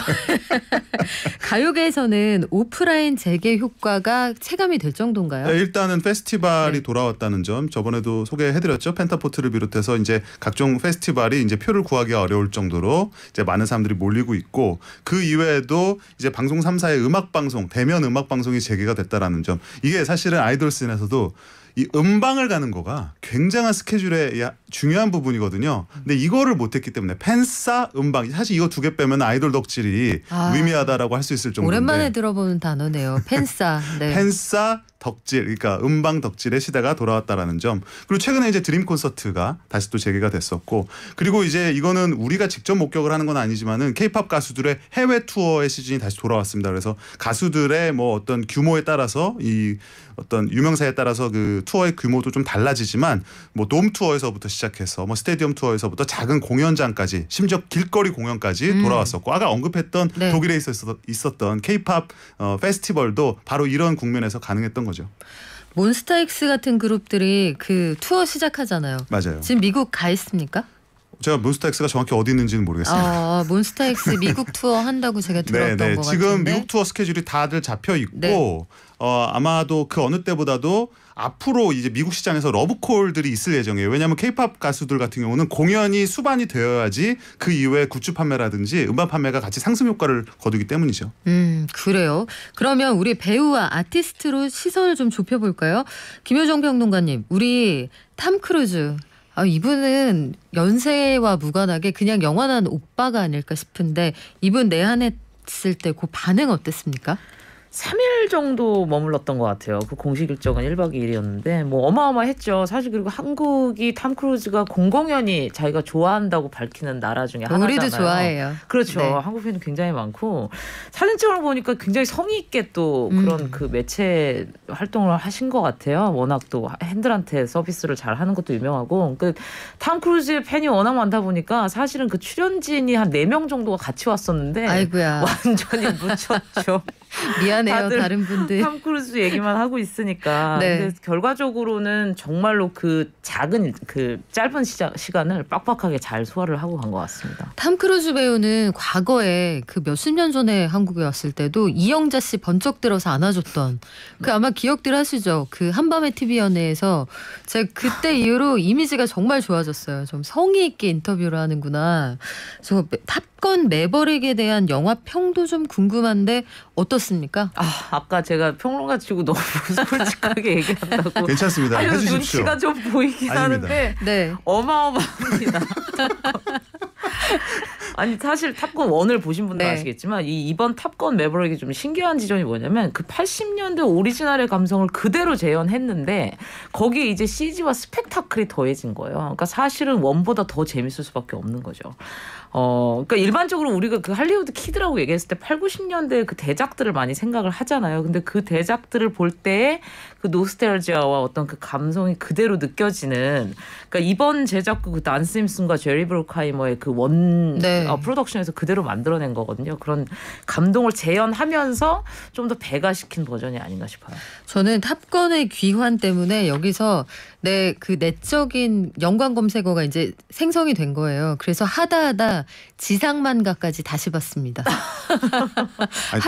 가요계에서는 오프라인 재개 효과가 체감이 될 정도인가요? 네, 일단은 페스티벌이 네. 돌아왔다는 점 저번에도 소개해 드렸죠. 펜타포트를 비롯해서 이제 각종 페스티벌이 이제 표를 구하기 어려울 정도로 이제 많은 사람들이 몰리고 있고 그 이외에도 이제 방송 3사의 음악 방송, 대면 음악 방송이 재개가 됐다라는 점. 이게 사실은 아이돌 씬에서도 이 음방을 가는 거가 굉장한 스케줄의 중요한 부분이거든요. 근데 이거를 못했기 때문에 팬싸 음방 사실 이거 두 개 빼면 아이돌 덕질이 아, 의미하다라고 할 수 있을 정도인데 오랜만에 들어보는 단어네요. 팬싸. 네. 팬싸 덕질, 그러니까 음방 덕질의 시대가 돌아왔다라는 점. 그리고 최근에 이제 드림 콘서트가 다시 또 재개가 됐었고, 그리고 이제 이거는 우리가 직접 목격을 하는 건 아니지만은 케이팝 가수들의 해외 투어의 시즌이 다시 돌아왔습니다. 그래서 가수들의 뭐 어떤 규모에 따라서 이 어떤 유명사에 따라서 그 투어의 규모도 좀 달라지지만 뭐 돔 투어에서부터 시작해서 뭐 스테디움 투어에서부터 작은 공연장까지 심지어 길거리 공연까지 음. 돌아왔었고 아까 언급했던 네. 독일에 있었던 케이팝 어, 페스티벌도 바로 이런 국면에서 가능했던 거 거죠. 몬스타엑스 같은 그룹들이 그 투어 시작하잖아요. 맞아요. 지금 미국 가 있습니까? 제가 몬스타엑스가 정확히 어디 있는지는 모르겠습니다. 아, 몬스타엑스 아, 미국 투어 한다고 제가 들었던 네, 네. 것 같은데. 미국 투어 스케줄이 다들 잡혀 있고 네. 어, 아마도 그 어느 때보다도 앞으로 이제 미국 시장에서 러브콜들이 있을 예정이에요. 왜냐하면 케이팝 가수들 같은 경우는 공연이 수반이 되어야지 그 이후에 굿즈 판매라든지 음반 판매가 같이 상승 효과를 거두기 때문이죠. 음 그래요. 그러면 우리 배우와 아티스트로 시선을 좀 좁혀볼까요? 김효정 평론가님, 우리 탐 크루즈 아, 이분은 연세와 무관하게 그냥 영원한 오빠가 아닐까 싶은데 이분 내한했을 때 그 반응 어땠습니까? 3일 정도 머물렀던 것 같아요. 그 공식 일정은 1박 2일이었는데 뭐 어마어마했죠. 사실 그리고 한국이 탐 크루즈가 공공연히 자기가 좋아한다고 밝히는 나라 중에 하나잖아요. 우리도 좋아해요. 그렇죠. 네. 한국 팬이 굉장히 많고 사진 찍어 보니까 굉장히 성의 있게 또 음. 그런 음. 그 매체 활동을 하신 것 같아요. 워낙 또 핸들한테 서비스를 잘 하는 것도 유명하고 그탐 그러니까 크루즈의 팬이 워낙 많다 보니까 사실은 그 출연진이 한 4명 정도가 같이 왔었는데 아이고야. 완전히 묻혔죠. 미안 미안해요 다른 분들. 탐 크루즈 얘기만 하고 있으니까. 네. 근데 결과적으로는 정말로 그 작은 그 짧은 시자, 시간을 빡빡하게 잘 소화를 하고 간 것 같습니다. 탐 크루즈 배우는 과거에 그 몇십 년 전에 한국에 왔을 때도 이영자 씨 번쩍 들어서 안아줬던 그 아마 기억들 하시죠? 그 한밤의 TV 연애에서 제가 그때 이후로 이미지가 정말 좋아졌어요. 좀 성의 있게 인터뷰를 하는구나. 저탑 사건 매버릭에 대한 영화 평도 좀 궁금한데 어떻습니까? 아, 아까 제가 평론가 치고 너무 솔직하게 얘기한다고. 괜찮습니다. 아니, 해주십시오. 눈치가 좀 보이긴 아닙니다. 하는데 네. 어마어마합니다. 아니 사실 탑건 원을 보신 분들 네. 아시겠지만 이 이번 탑건 매버릭이 좀 신기한 지점이 뭐냐면 그 80년대 오리지널의 감성을 그대로 재현했는데 거기에 이제 CG와 스펙타클이 더해진 거예요. 그러니까 사실은 원보다 더 재밌을 수밖에 없는 거죠. 어, 그러니까 일반적으로 우리가 그 할리우드 키드라고 얘기했을 때 8, 90년대 그 대작들을 많이 생각을 하잖아요. 근데 그 대작들을 볼 때에 그 노스텔지아와 어떤 그 감성이 그대로 느껴지는 그러니까 이번 제작국 그단 스임슨과 제리 브로카이머의 그원 네. 어, 프로덕션에서 그대로 만들어낸 거거든요. 그런 감동을 재현하면서 좀 더 배가시킨 버전이 아닌가 싶어요. 저는 탑건의 귀환 때문에 여기서 내 그 내적인 연관 검색어가 이제 생성이 된 거예요. 그래서 하다하다 지상만가까지 다시 봤습니다. 아니,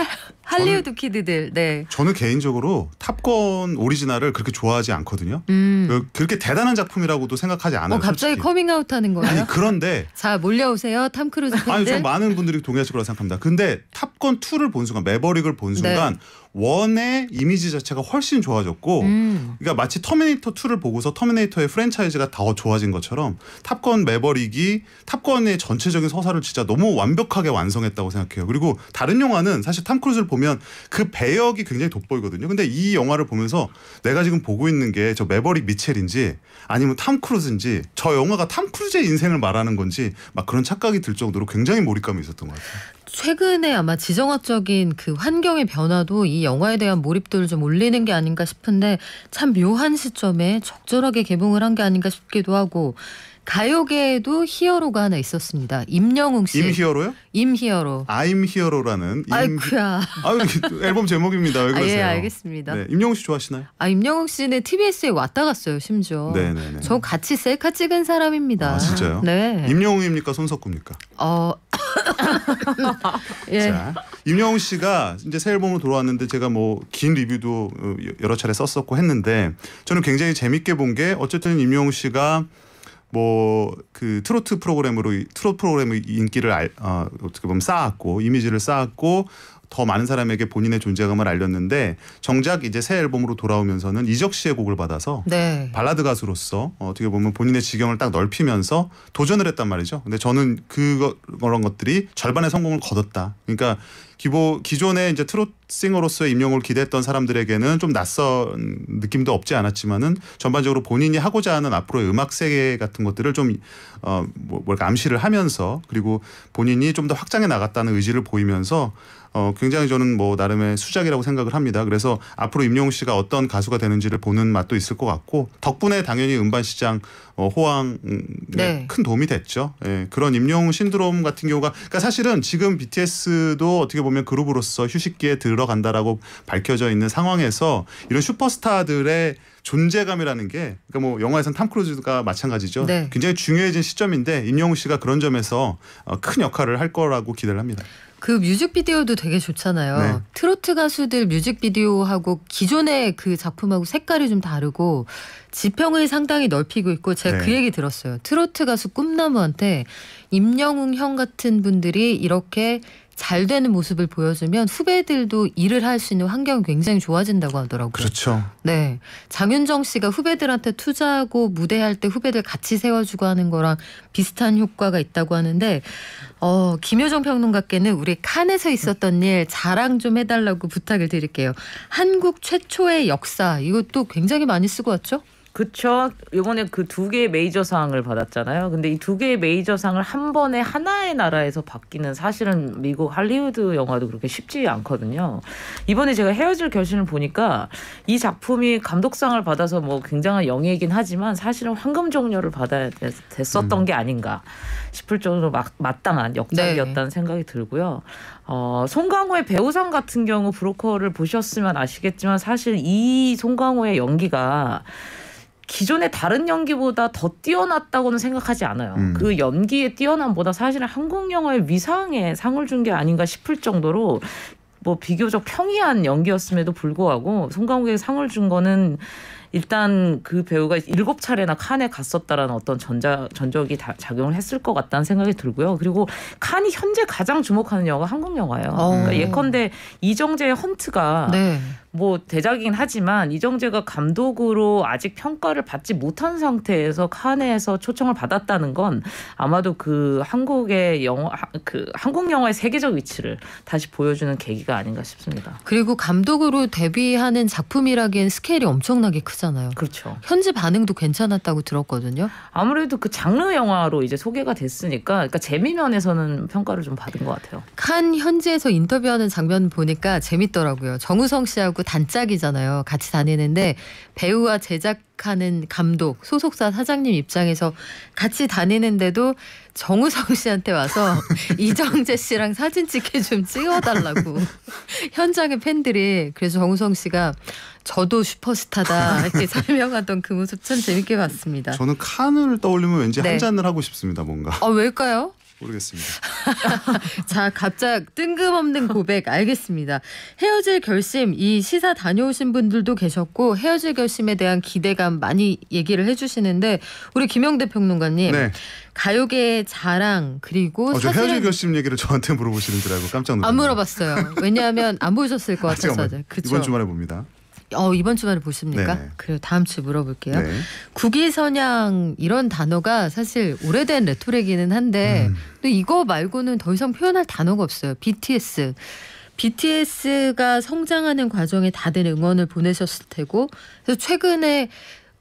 할리우드 키드들. 네. 저는 개인적으로 탑건 오리지널을 그렇게 좋아하지 않거든요. 음. 그- 그렇게 대단한 작품이라고도 생각하지 않아요. 어 갑자기 솔직히. 커밍아웃 하는 거예요? 아니 그런데 자 몰려오세요 탐 크루즈 아니 팬 많은 분들이 동의하실 거라 생각합니다. 근데 탑건 2를 본 순간 매버릭을 본 네. 순간 원의 이미지 자체가 훨씬 좋아졌고 음. 그러니까 마치 터미네이터 2를 보고서 터미네이터의 프랜차이즈가 더 좋아진 것처럼 탑건 매버릭이 탑건의 전체적인 서사를 진짜 너무 완벽하게 완성했다고 생각해요. 그리고 다른 영화는 사실 탐 크루즈를 보면 그 배역이 굉장히 돋보이거든요. 근데 이 영화를 보면서 내가 지금 보고 있는 게 저 매버릭 미첼인지 아니면 탐 크루즈인지 저 영화가 탐 크루즈의 인생을 말하는 건지 막 그런 착각이 들 정도로 굉장히 몰입감이 있었던 것 같아요. 최근에 아마 지정학적인 그 환경의 변화도 이 영화에 대한 몰입도를 좀 올리는 게 아닌가 싶은데 참 묘한 시점에 적절하게 개봉을 한 게 아닌가 싶기도 하고 가요계에도 히어로가 하나 있었습니다. 임영웅 씨. 임히어로요? 임히어로. 아임 히어로라는. 아이쿠야. 아, 앨범 제목입니다. 왜 그러세요? 아, 예, 알겠습니다. 네, 임영웅 씨 좋아하시나요? 아, 임영웅 씨는 TBS에 왔다 갔어요, 심지어. 네네네. 저 같이 셀카 찍은 사람입니다. 아, 진짜요? 네. 임영웅입니까? 손석구입니까? 어. 예. 자, 임영웅 씨가 이제 새 앨범으로 돌아왔는데 제가 뭐 긴 리뷰도 어, 여러 차례 썼었고 했는데 저는 굉장히 재밌게 본 게 어쨌든 임영웅 씨가 뭐그 트로트 프로그램으로 트로트 프로그램의 인기를 알, 어, 어떻게 보면 쌓았고 이미지를 쌓았고 더 많은 사람에게 본인의 존재감을 알렸는데 정작 이제 새 앨범으로 돌아오면서는 이적 씨의 곡을 받아서 네. 발라드 가수로서 어떻게 보면 본인의 지경을 딱 넓히면서 도전을 했단 말이죠. 근데 저는 그런 것들이 절반의 성공을 거뒀다. 그러니까 기보 기존에 이제 트롯싱어로서의 임용을 기대했던 사람들에게는 좀 낯선 느낌도 없지 않았지만은 전반적으로 본인이 하고자 하는 앞으로의 음악 세계 같은 것들을 좀어 뭘까 뭐, 암시를 하면서 그리고 본인이 좀 더 확장해 나갔다는 의지를 보이면서 어, 굉장히 저는 뭐 나름의 수작이라고 생각을 합니다. 그래서 앞으로 임영웅 씨가 어떤 가수가 되는지를 보는 맛도 있을 것 같고 덕분에 당연히 음반 시장 어, 호황 네. 큰 도움이 됐죠. 예, 그런 임영웅 신드롬 같은 경우가 그러니까 사실은 지금 BTS도 어떻게 보면 그룹으로서 휴식기에 들어간다라고 밝혀져 있는 상황에서 이런 슈퍼스타들의 존재감이라는 게 그러니까 뭐 영화에선 탐 크루즈가 마찬가지죠. 네. 굉장히 중요해진 시점인데 임영웅 씨가 그런 점에서 어, 큰 역할을 할 거라고 기대를 합니다. 그 뮤직비디오도 되게 좋잖아요. 네. 트로트 가수들 뮤직비디오하고 기존의 그 작품하고 색깔이 좀 다르고 지평을 상당히 넓히고 있고 제가 그 네. 그 얘기 들었어요. 트로트 가수 꿈나무한테 임영웅 형 같은 분들이 이렇게 잘 되는 모습을 보여주면 후배들도 일을 할 수 있는 환경이 굉장히 좋아진다고 하더라고요. 그렇죠. 네. 장윤정 씨가 후배들한테 투자하고 무대할 때 후배들 같이 세워주고 하는 거랑 비슷한 효과가 있다고 하는데, 어, 김효정 평론가께는 우리 칸에서 있었던 일 자랑 좀 해달라고 부탁을 드릴게요. 한국 최초의 역사, 이것도 굉장히 많이 쓰고 왔죠? 그쵸. 이번에 그 두 개의 메이저 상을 받았잖아요. 근데 이 두 개의 메이저 상을 한 번에 하나의 나라에서 받기는 사실은 미국 할리우드 영화도 그렇게 쉽지 않거든요. 이번에 제가 헤어질 결심을 보니까 이 작품이 감독상을 받아서 뭐 굉장한 영예이긴 하지만 사실은 황금종려를 받아야 됐었던 음. 게 아닌가 싶을 정도로 막, 마땅한 역작이었다는 네. 생각이 들고요. 어, 송강호의 배우상 같은 경우 브로커를 보셨으면 아시겠지만 사실 이 송강호의 연기가 기존의 다른 연기보다 더 뛰어났다고는 생각하지 않아요. 음. 그 연기의 뛰어남보다 사실은 한국 영화의 위상에 상을 준 게 아닌가 싶을 정도로 뭐 비교적 평이한 연기였음에도 불구하고 송강호에게 상을 준 거는 일단 그 배우가 일곱 차례나 칸에 갔었다라는 어떤 전자 전적이 다 작용을 했을 것 같다는 생각이 들고요. 그리고 칸이 현재 가장 주목하는 영화 한국 영화예요. 어. 그러니까 예컨대 이정재의 헌트가 네. 뭐 대작이긴 하지만 이정재가 감독으로 아직 평가를 받지 못한 상태에서 칸에서 초청을 받았다는 건 아마도 그 한국의 영화 그 한국 영화의 세계적 위치를 다시 보여주는 계기가 아닌가 싶습니다. 그리고 감독으로 데뷔하는 작품이라기엔 스케일이 엄청나게 크잖아요. 그렇죠. 현지 반응도 괜찮았다고 들었거든요. 아무래도 그 장르 영화로 이제 소개가 됐으니까 그러니까 재미 면에서는 평가를 좀 받은 것 같아요. 칸 현지에서 인터뷰하는 장면 보니까 재밌더라고요. 정우성 씨하고 단짝이잖아요. 같이 다니는데 배우와 제작하는 감독, 소속사 사장님 입장에서 같이 다니는데도 정우성 씨한테 와서 이정재 씨랑 사진 찍게 좀 찍어달라고 현장의 팬들이 그래서 정우성 씨가 저도 슈퍼스타다 이렇게 설명하던 그 모습 참 재밌게 봤습니다. 저는 칸을 떠올리면 왠지 네. 한 잔을 하고 싶습니다, 뭔가. 아 왜일까요? 모르겠습니다. 자, 갑작 뜬금없는 고백 알겠습니다. 헤어질 결심 이 시사 다녀오신 분들도 계셨고 헤어질 결심에 대한 기대감 많이 얘기를 해주시는데 우리 김영대 평론가님 네. 가요계의 자랑 그리고 어, 사실은... 헤어질 결심 얘기를 저한테 물어보시는 줄 알고 깜짝 놀랐어요. 안 물어봤어요. 왜냐하면 안 보셨을 것 아, 같아서 이번 주말에 봅니다. 어, 이번 주말에 보십니까? 네. 그래요. 다음 주 물어볼게요. 네. 국위선양 이런 단어가 사실 오래된 레토릭이는 기 한데 음. 또 이거 말고는 더 이상 표현할 단어가 없어요. BTS. BTS가 성장하는 과정에 다들 응원을 보내셨을 테고 그래서 최근에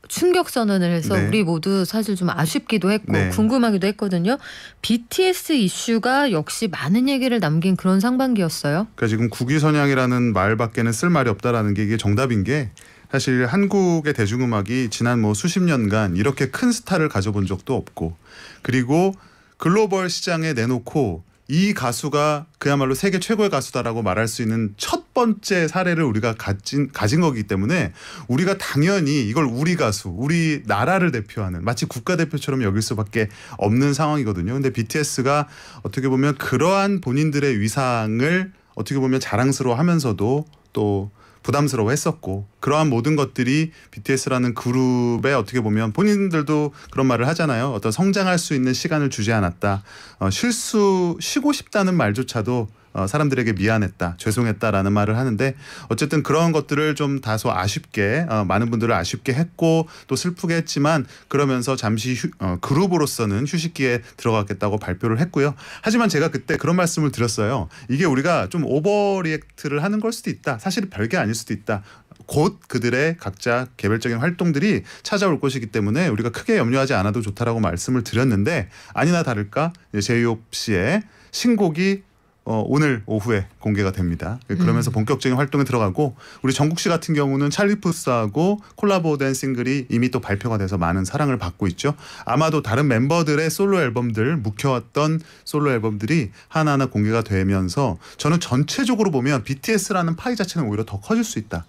충격 선언을 해서 네. 우리 모두 사실 좀 아쉽기도 했고 네. 궁금하기도 했거든요. BTS 이슈가 역시 많은 얘기를 남긴 그런 상반기였어요. 그러니까 지금 국위선양이라는 말밖에는 쓸 말이 없다라는 게 이게 정답인 게 사실 한국의 대중음악이 지난 뭐 수십 년간 이렇게 큰 스타를 가져본 적도 없고 그리고 글로벌 시장에 내놓고 이 가수가 그야말로 세계 최고의 가수다라고 말할 수 있는 첫 번째 사례를 우리가 가진 가진 거기 때문에 우리가 당연히 이걸 우리 가수, 우리 나라를 대표하는 마치 국가 대표처럼 여길 수밖에 없는 상황이거든요. 근데 BTS가 어떻게 보면 그러한 본인들의 위상을 어떻게 보면 자랑스러워하면서도 또 부담스러워했었고 그러한 모든 것들이 BTS라는 그룹에 어떻게 보면 본인들도 그런 말을 하잖아요. 어떤 성장할 수 있는 시간을 주지 않았다. 어, 실수 쉬고 싶다는 말조차도 어, 사람들에게 미안했다, 죄송했다라는 말을 하는데 어쨌든 그런 것들을 좀 다소 아쉽게 어, 많은 분들을 아쉽게 했고 또 슬프게 했지만 그러면서 잠시 휴, 어, 그룹으로서는 휴식기에 들어가겠다고 발표를 했고요. 하지만 제가 그때 그런 말씀을 드렸어요. 이게 우리가 좀 오버리액트를 하는 걸 수도 있다. 사실 별게 아닐 수도 있다. 곧 그들의 각자 개별적인 활동들이 찾아올 것이기 때문에 우리가 크게 염려하지 않아도 좋다라고 말씀을 드렸는데 아니나 다를까 제이홉 씨의 신곡이 어, 오늘 오후에 공개가 됩니다. 그러면서 음. 본격적인 활동에 들어가고 우리 정국 씨 같은 경우는 찰리 푸스하고 콜라보된 싱글이 이미 또 발표가 돼서 많은 사랑을 받고 있죠. 아마도 다른 멤버들의 솔로 앨범들 묵혀왔던 솔로 앨범들이 하나하나 공개가 되면서 저는 전체적으로 보면 BTS라는 파이 자체는 오히려 더 커질 수 있다.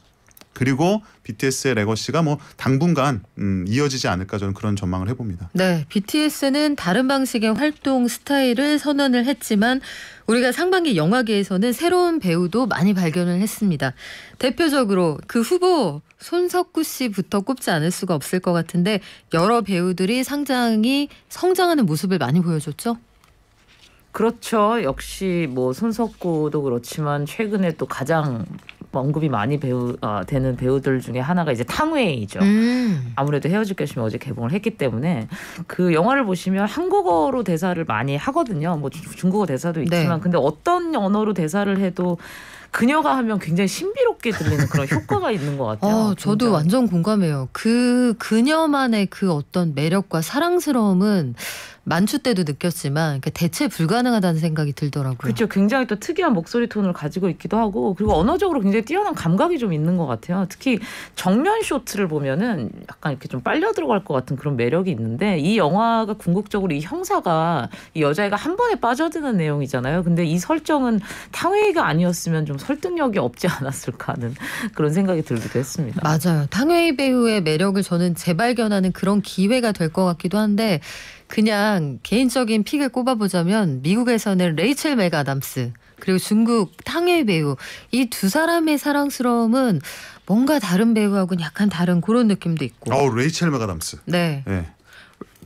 그리고 BTS의 레거시가 뭐 당분간 음, 이어지지 않을까 저는 그런 전망을 해봅니다. 네, BTS는 다른 방식의 활동 스타일을 선언을 했지만 우리가 상반기 영화계에서는 새로운 배우도 많이 발견을 했습니다. 대표적으로 그 후보 손석구 씨부터 꼽지 않을 수가 없을 것 같은데 여러 배우들이 상당히 성장하는 모습을 많이 보여줬죠. 그렇죠. 역시 뭐 손석구도 그렇지만 최근에 또 가장 언급이 많이 배우 어, 되는 배우들 중에 하나가 이제 탕웨이죠. 음. 아무래도 헤어질 결심이 어제 개봉을 했기 때문에 그 영화를 보시면 한국어로 대사를 많이 하거든요. 뭐 중국어 대사도 네. 있지만 네. 근데 어떤 언어로 대사를 해도 그녀가 하면 굉장히 신비롭게 들리는 그런 효과가 있는 것 같아요. 어, 저도 완전 공감해요. 그 그녀만의 그 어떤 매력과 사랑스러움은 만추 때도 느꼈지만 그러니까 대체 불가능하다는 생각이 들더라고요. 그렇죠. 굉장히 또 특이한 목소리 톤을 가지고 있기도 하고 그리고 언어적으로 굉장히 뛰어난 감각이 좀 있는 것 같아요. 특히 정면 쇼트를 보면은 약간 이렇게 좀 빨려 들어갈 것 같은 그런 매력이 있는데 이 영화가 궁극적으로 이 형사가 이 여자애가 한 번에 빠져드는 내용이잖아요. 근데 이 설정은 탕웨이가 아니었으면 좀 설득력이 없지 않았을까 하는 그런 생각이 들기도 했습니다. 맞아요. 탕웨이 배우의 매력을 저는 재발견하는 그런 기회가 될 것 같기도 한데 그냥 개인적인 픽을 꼽아보자면 미국에서는 레이첼 맥아담스 그리고 중국 탕웨이 배우 이 두 사람의 사랑스러움은 뭔가 다른 배우하고는 약간 다른 그런 느낌도 있고. 어 레이첼 맥아담스. 네. 네.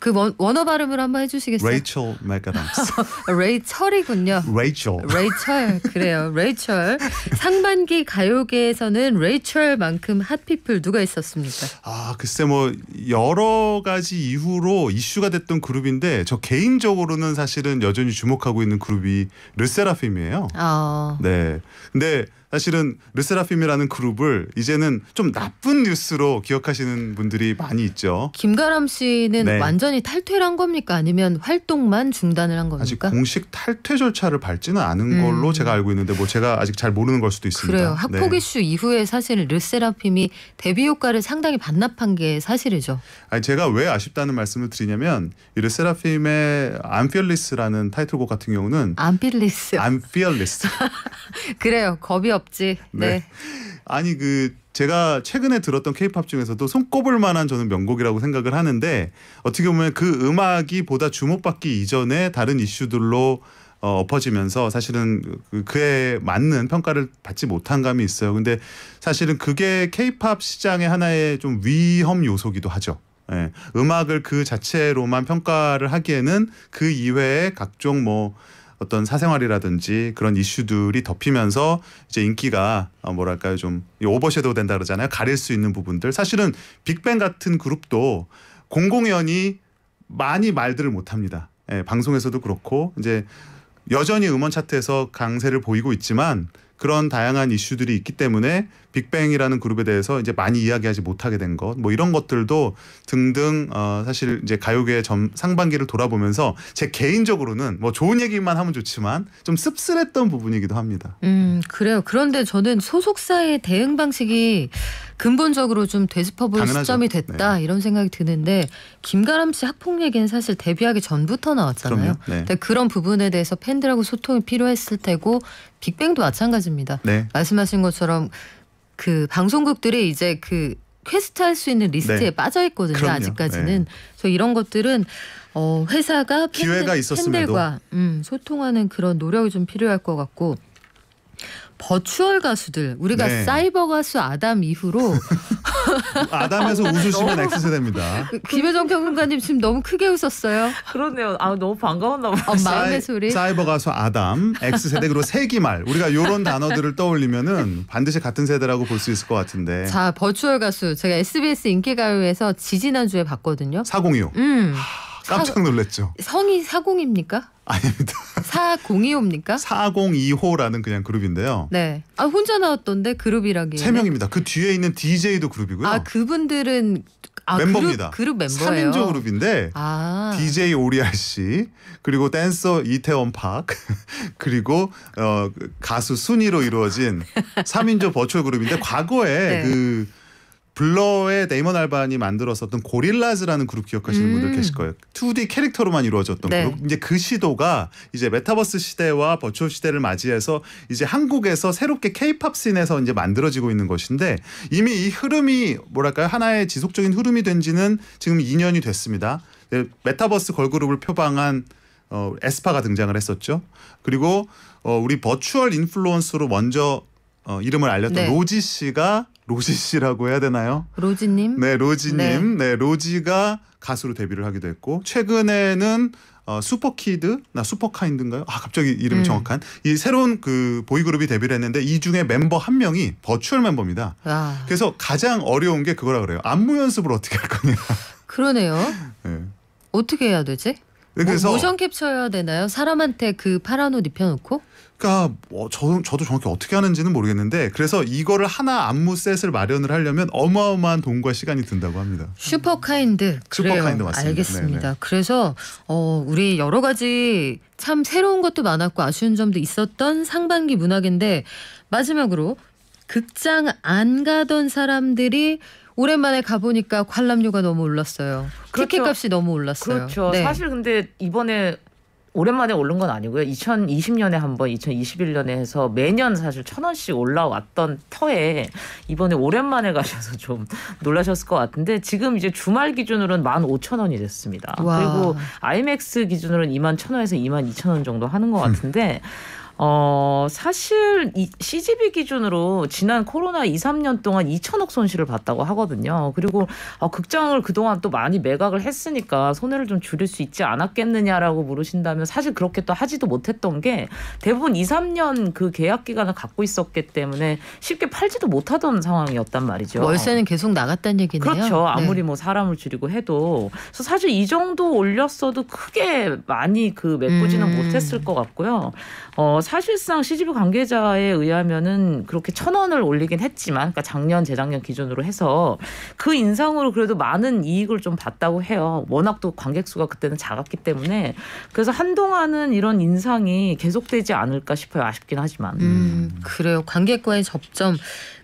그 원, 원어 발음을 한번 해주시겠어요? 레이첼 맥아담스. 레이철이군요. 레이첼. 레이철 그래요. 레이철 상반기 가요계에서는 레이철만큼 핫피플 누가 있었습니까? 아 글쎄 뭐 여러 가지 이후로 이슈가 됐던 그룹인데 저 개인적으로는 사실은 여전히 주목하고 있는 그룹이 르세라핌이에요. 아. 네. 근데 사실은 르세라핌이라는 그룹을 이제는 좀 나쁜 뉴스로 기억하시는 분들이 많이 있죠. 김가람 씨는 네. 완전히 탈퇴를 한 겁니까? 아니면 활동만 중단을 한 겁니까? 아직 공식 탈퇴 절차를 밟지는 않은 음. 걸로 제가 알고 있는데 뭐 제가 아직 잘 모르는 걸 수도 있습니다. 그래요. 학폭 네. 이슈 이후에 사실 르세라핌이 데뷔 효과를 상당히 반납한 게 사실이죠. 아니 제가 왜 아쉽다는 말씀을 드리냐면 이 르세라핌의 안필리스라는 타이틀곡 같은 경우는 안필리스 안필리스 그래요. 겁이 없 없지. 네. 네. 아니 그 제가 최근에 들었던 케이팝 중에서도 손꼽을 만한 저는 명곡이라고 생각을 하는데 어떻게 보면 그 음악이 보다 주목받기 이전에 다른 이슈들로 어, 엎어지면서 사실은 그, 그에 맞는 평가를 받지 못한 감이 있어요. 근데 사실은 그게 케이팝 시장의 하나의 좀 위험 요소기도 하죠. 예. 음악을 그 자체로만 평가를 하기에는 그 이외에 각종 뭐 어떤 사생활이라든지 그런 이슈들이 덮이면서 이제 인기가 어, 뭐랄까요 좀 오버섀도우 된다 그러잖아요. 가릴 수 있는 부분들. 사실은 빅뱅 같은 그룹도 공공연히 많이 말들을 못 합니다. 예, 방송에서도 그렇고 이제 여전히 음원 차트에서 강세를 보이고 있지만 그런 다양한 이슈들이 있기 때문에 빅뱅이라는 그룹에 대해서 이제 많이 이야기하지 못하게 된 것, 뭐 이런 것들도 등등 어 사실 이제 가요계의 점 상반기를 돌아보면서 제 개인적으로는 뭐 좋은 얘기만 하면 좋지만 좀 씁쓸했던 부분이기도 합니다. 음 그래요. 그런데 저는 소속사의 대응 방식이 근본적으로 좀 되짚어볼 당연하죠. 시점이 네. 됐다 네. 이런 생각이 드는데 김가람 씨 학폭 얘기는 사실 데뷔하기 전부터 나왔잖아요. 네. 그런 부분에 대해서 팬들하고 소통이 필요했을 테고 빅뱅도 마찬가지입니다. 네. 말씀하신 것처럼 그 방송국들이 이제 그 퀘스트 할 수 있는 리스트에 네. 빠져 있거든요. 그럼요. 아직까지는. 네. 그래서 이런 것들은 어, 회사가 팬들, 기회가 있었음에도 팬들과 음, 소통하는 그런 노력이 좀 필요할 것 같고 버추얼 가수들 우리가 네. 사이버 가수 아담 이후로 아담에서 웃으시면 X세대입니다. 그 김혜정 평론가님 지금 너무 크게 웃었어요. 그러네요. 아 너무 반가웠나 봐요. 어, 마음의 소리. 사이버 가수 아담, X세대 그리고 세기말 우리가 이런 단어들을 떠올리면은 반드시 같은 세대라고 볼 수 있을 것 같은데. 자 버추얼 가수 제가 SBS 인기가요에서 지지난 주에 봤거든요. 406. 음. 깜짝 놀랐죠. 성이 사공입니까? 아닙니다. 4 0 2 5입니까4 0 2 5라는 그냥 그룹인데요. 네. 아 혼자 나왔던데 그룹이라기. 세 명입니다. 그 뒤에 있는 DJ도 그룹이고요. 아 그분들은 아, 멤버입니다. 그룹, 그룹 멤버예요. 3인조 그룹인데 아. DJ 오리알 씨 그리고 댄서 이태원 박 그리고 어, 그 가수 순위로 이루어진 3인조 버추얼 그룹인데 과거에 네. 그 블러의 네이먼 알반이 만들었었던 고릴라즈라는 그룹 기억하시는 음. 분들 계실 거예요. 2D 캐릭터로만 이루어졌던 네. 그룹. 이제 그 시도가 이제 메타버스 시대와 버추얼 시대를 맞이해서 이제 한국에서 새롭게 케이팝 씬에서 이제 만들어지고 있는 것인데 이미 이 흐름이 뭐랄까요? 하나의 지속적인 흐름이 된 지는 지금 2년이 됐습니다. 네, 메타버스 걸그룹을 표방한 어, 에스파가 등장을 했었죠. 그리고 어, 우리 버추얼 인플루언서로 먼저 어, 이름을 알렸던 네. 로지 씨가 로지 씨라고 해야 되나요? 로지님. 네, 로지님. 네. 네, 로지가 가수로 데뷔를 하기도 했고 최근에는 어, 슈퍼키드 나 슈퍼카인드인가요? 아 갑자기 이름 음. 정확한 이 새로운 그 보이그룹이 데뷔를 했는데 이 중에 멤버 한 명이 버추얼 멤버입니다. 아. 그래서 가장 어려운 게 그거라 그래요. 안무 연습을 어떻게 할 거냐. 그러네요. 네. 어떻게 해야 되지? 뭐 그래서 모션 캡처해야 되나요? 사람한테 그 파란 옷 입혀놓고? 그러니까 뭐 저, 저도 정확히 어떻게 하는지는 모르겠는데 그래서 이거를 하나 안무 셋을 마련을 하려면 어마어마한 돈과 시간이 든다고 합니다. 슈퍼카인드. 음. 슈퍼카인드 맞습니다. 알겠습니다. 네네. 네. 그래서 어, 우리 여러 가지 참 새로운 것도 많았고 아쉬운 점도 있었던 상반기 문학인데 마지막으로 극장 안 가던 사람들이 오랜만에 가보니까 관람료가 너무 올랐어요. 그렇죠. 티켓값이 너무 올랐어요. 그렇죠. 네. 사실 근데 이번에 오랜만에 오른 건 아니고요. 2020년에 한번 2021년에 해서 매년 사실 천 원씩 올라왔던 터에 이번에 오랜만에 가셔서 좀 놀라셨을 것 같은데 지금 이제 주말 기준으로는 만 오천 원이 됐습니다. 와. 그리고 아이맥스 기준으로는 이만 천 원에서 이만 이천 원 정도 하는 것 음. 같은데 어, 사실 이 CGV 기준으로 지난 코로나 2, 3년 동안 2천억 손실을 봤다고 하거든요. 그리고 어, 극장을 그동안 또 많이 매각을 했으니까 손해를 좀 줄일 수 있지 않았겠느냐라고 물으신다면 사실 그렇게 또 하지도 못했던 게 대부분 2, 3년 그 계약 기간을 갖고 있었기 때문에 쉽게 팔지도 못하던 상황이었단 말이죠. 월세는 계속 나갔다는 얘기네요. 그렇죠. 네. 아무리 네. 뭐 사람을 줄이고 해도 그래서 사실 이 정도 올렸어도 크게 많이 그 메꾸지는 음. 못했을 것 같고요. 어, 사실상 CGV 관계자에 의하면은 그렇게 천 원을 올리긴 했지만, 그러니까 작년, 재작년 기준으로 해서 그 인상으로 그래도 많은 이익을 좀 봤다고 해요. 워낙 또 관객 수가 그때는 작았기 때문에 그래서 한동안은 이런 인상이 계속되지 않을까 싶어요. 아쉽긴 하지만. 음, 그래요. 관객과의 접점.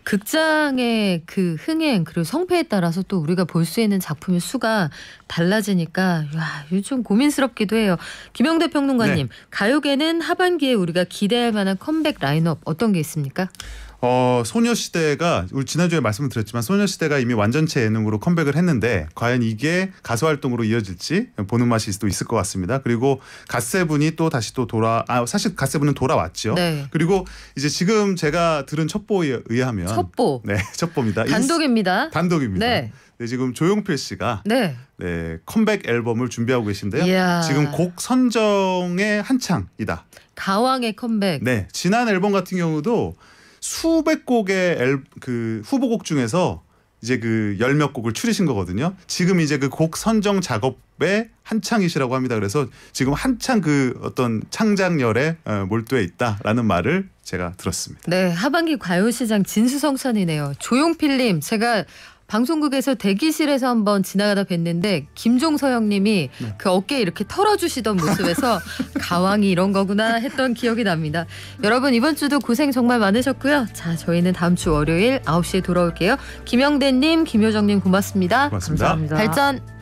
극장의 그 흥행 그리고 성패에 따라서 또 우리가 볼 수 있는 작품의 수가 달라지니까 와, 좀 고민스럽기도 해요. 김영대 평론가님, 네. 가요계는 하반기에 우리가 기대할 만한 컴백 라인업 어떤 게 있습니까? 어, 소녀시대가 우리 지난주에 말씀을 드렸지만 소녀시대가 이미 완전체 예능으로 컴백을 했는데 과연 이게 가수 활동으로 이어질지 보는 맛이 또 있을 것 같습니다. 그리고 갓세븐이 또 다시 또 돌아 아 사실 갓세븐은 돌아왔죠. 네. 그리고 이제 지금 제가 들은 첩보에 의하면 첩보 네 첩보입니다. 단독입니다. 단독입니다. 네. 네, 지금 조용필 씨가 네. 네. 컴백 앨범을 준비하고 계신데요. 이야. 지금 곡 선정에 한창이다. 가왕의 컴백. 네, 지난 앨범 같은 경우도 수백 곡의 앨, 그 후보곡 중에서 이제 그 열 몇 곡을 추리신 거거든요. 지금 이제 그 곡 선정 작업에 한창이시라고 합니다. 그래서 지금 한창 그 어떤 창작열에 어, 몰두해 있다라는 말을 제가 들었습니다. 네, 하반기 과요 시장 진수성찬이네요. 조용필님, 제가 방송국에서 대기실에서 한번 지나가다 뵀는데 김종서 형님이 네. 그 어깨 이렇게 털어주시던 모습에서 가왕이 이런 거구나 했던 기억이 납니다. 여러분 이번 주도 고생 정말 많으셨고요. 자 저희는 다음 주 월요일 9시에 돌아올게요. 김영대님, 김효정님 고맙습니다. 고맙습니다. 감사합니다. 발전.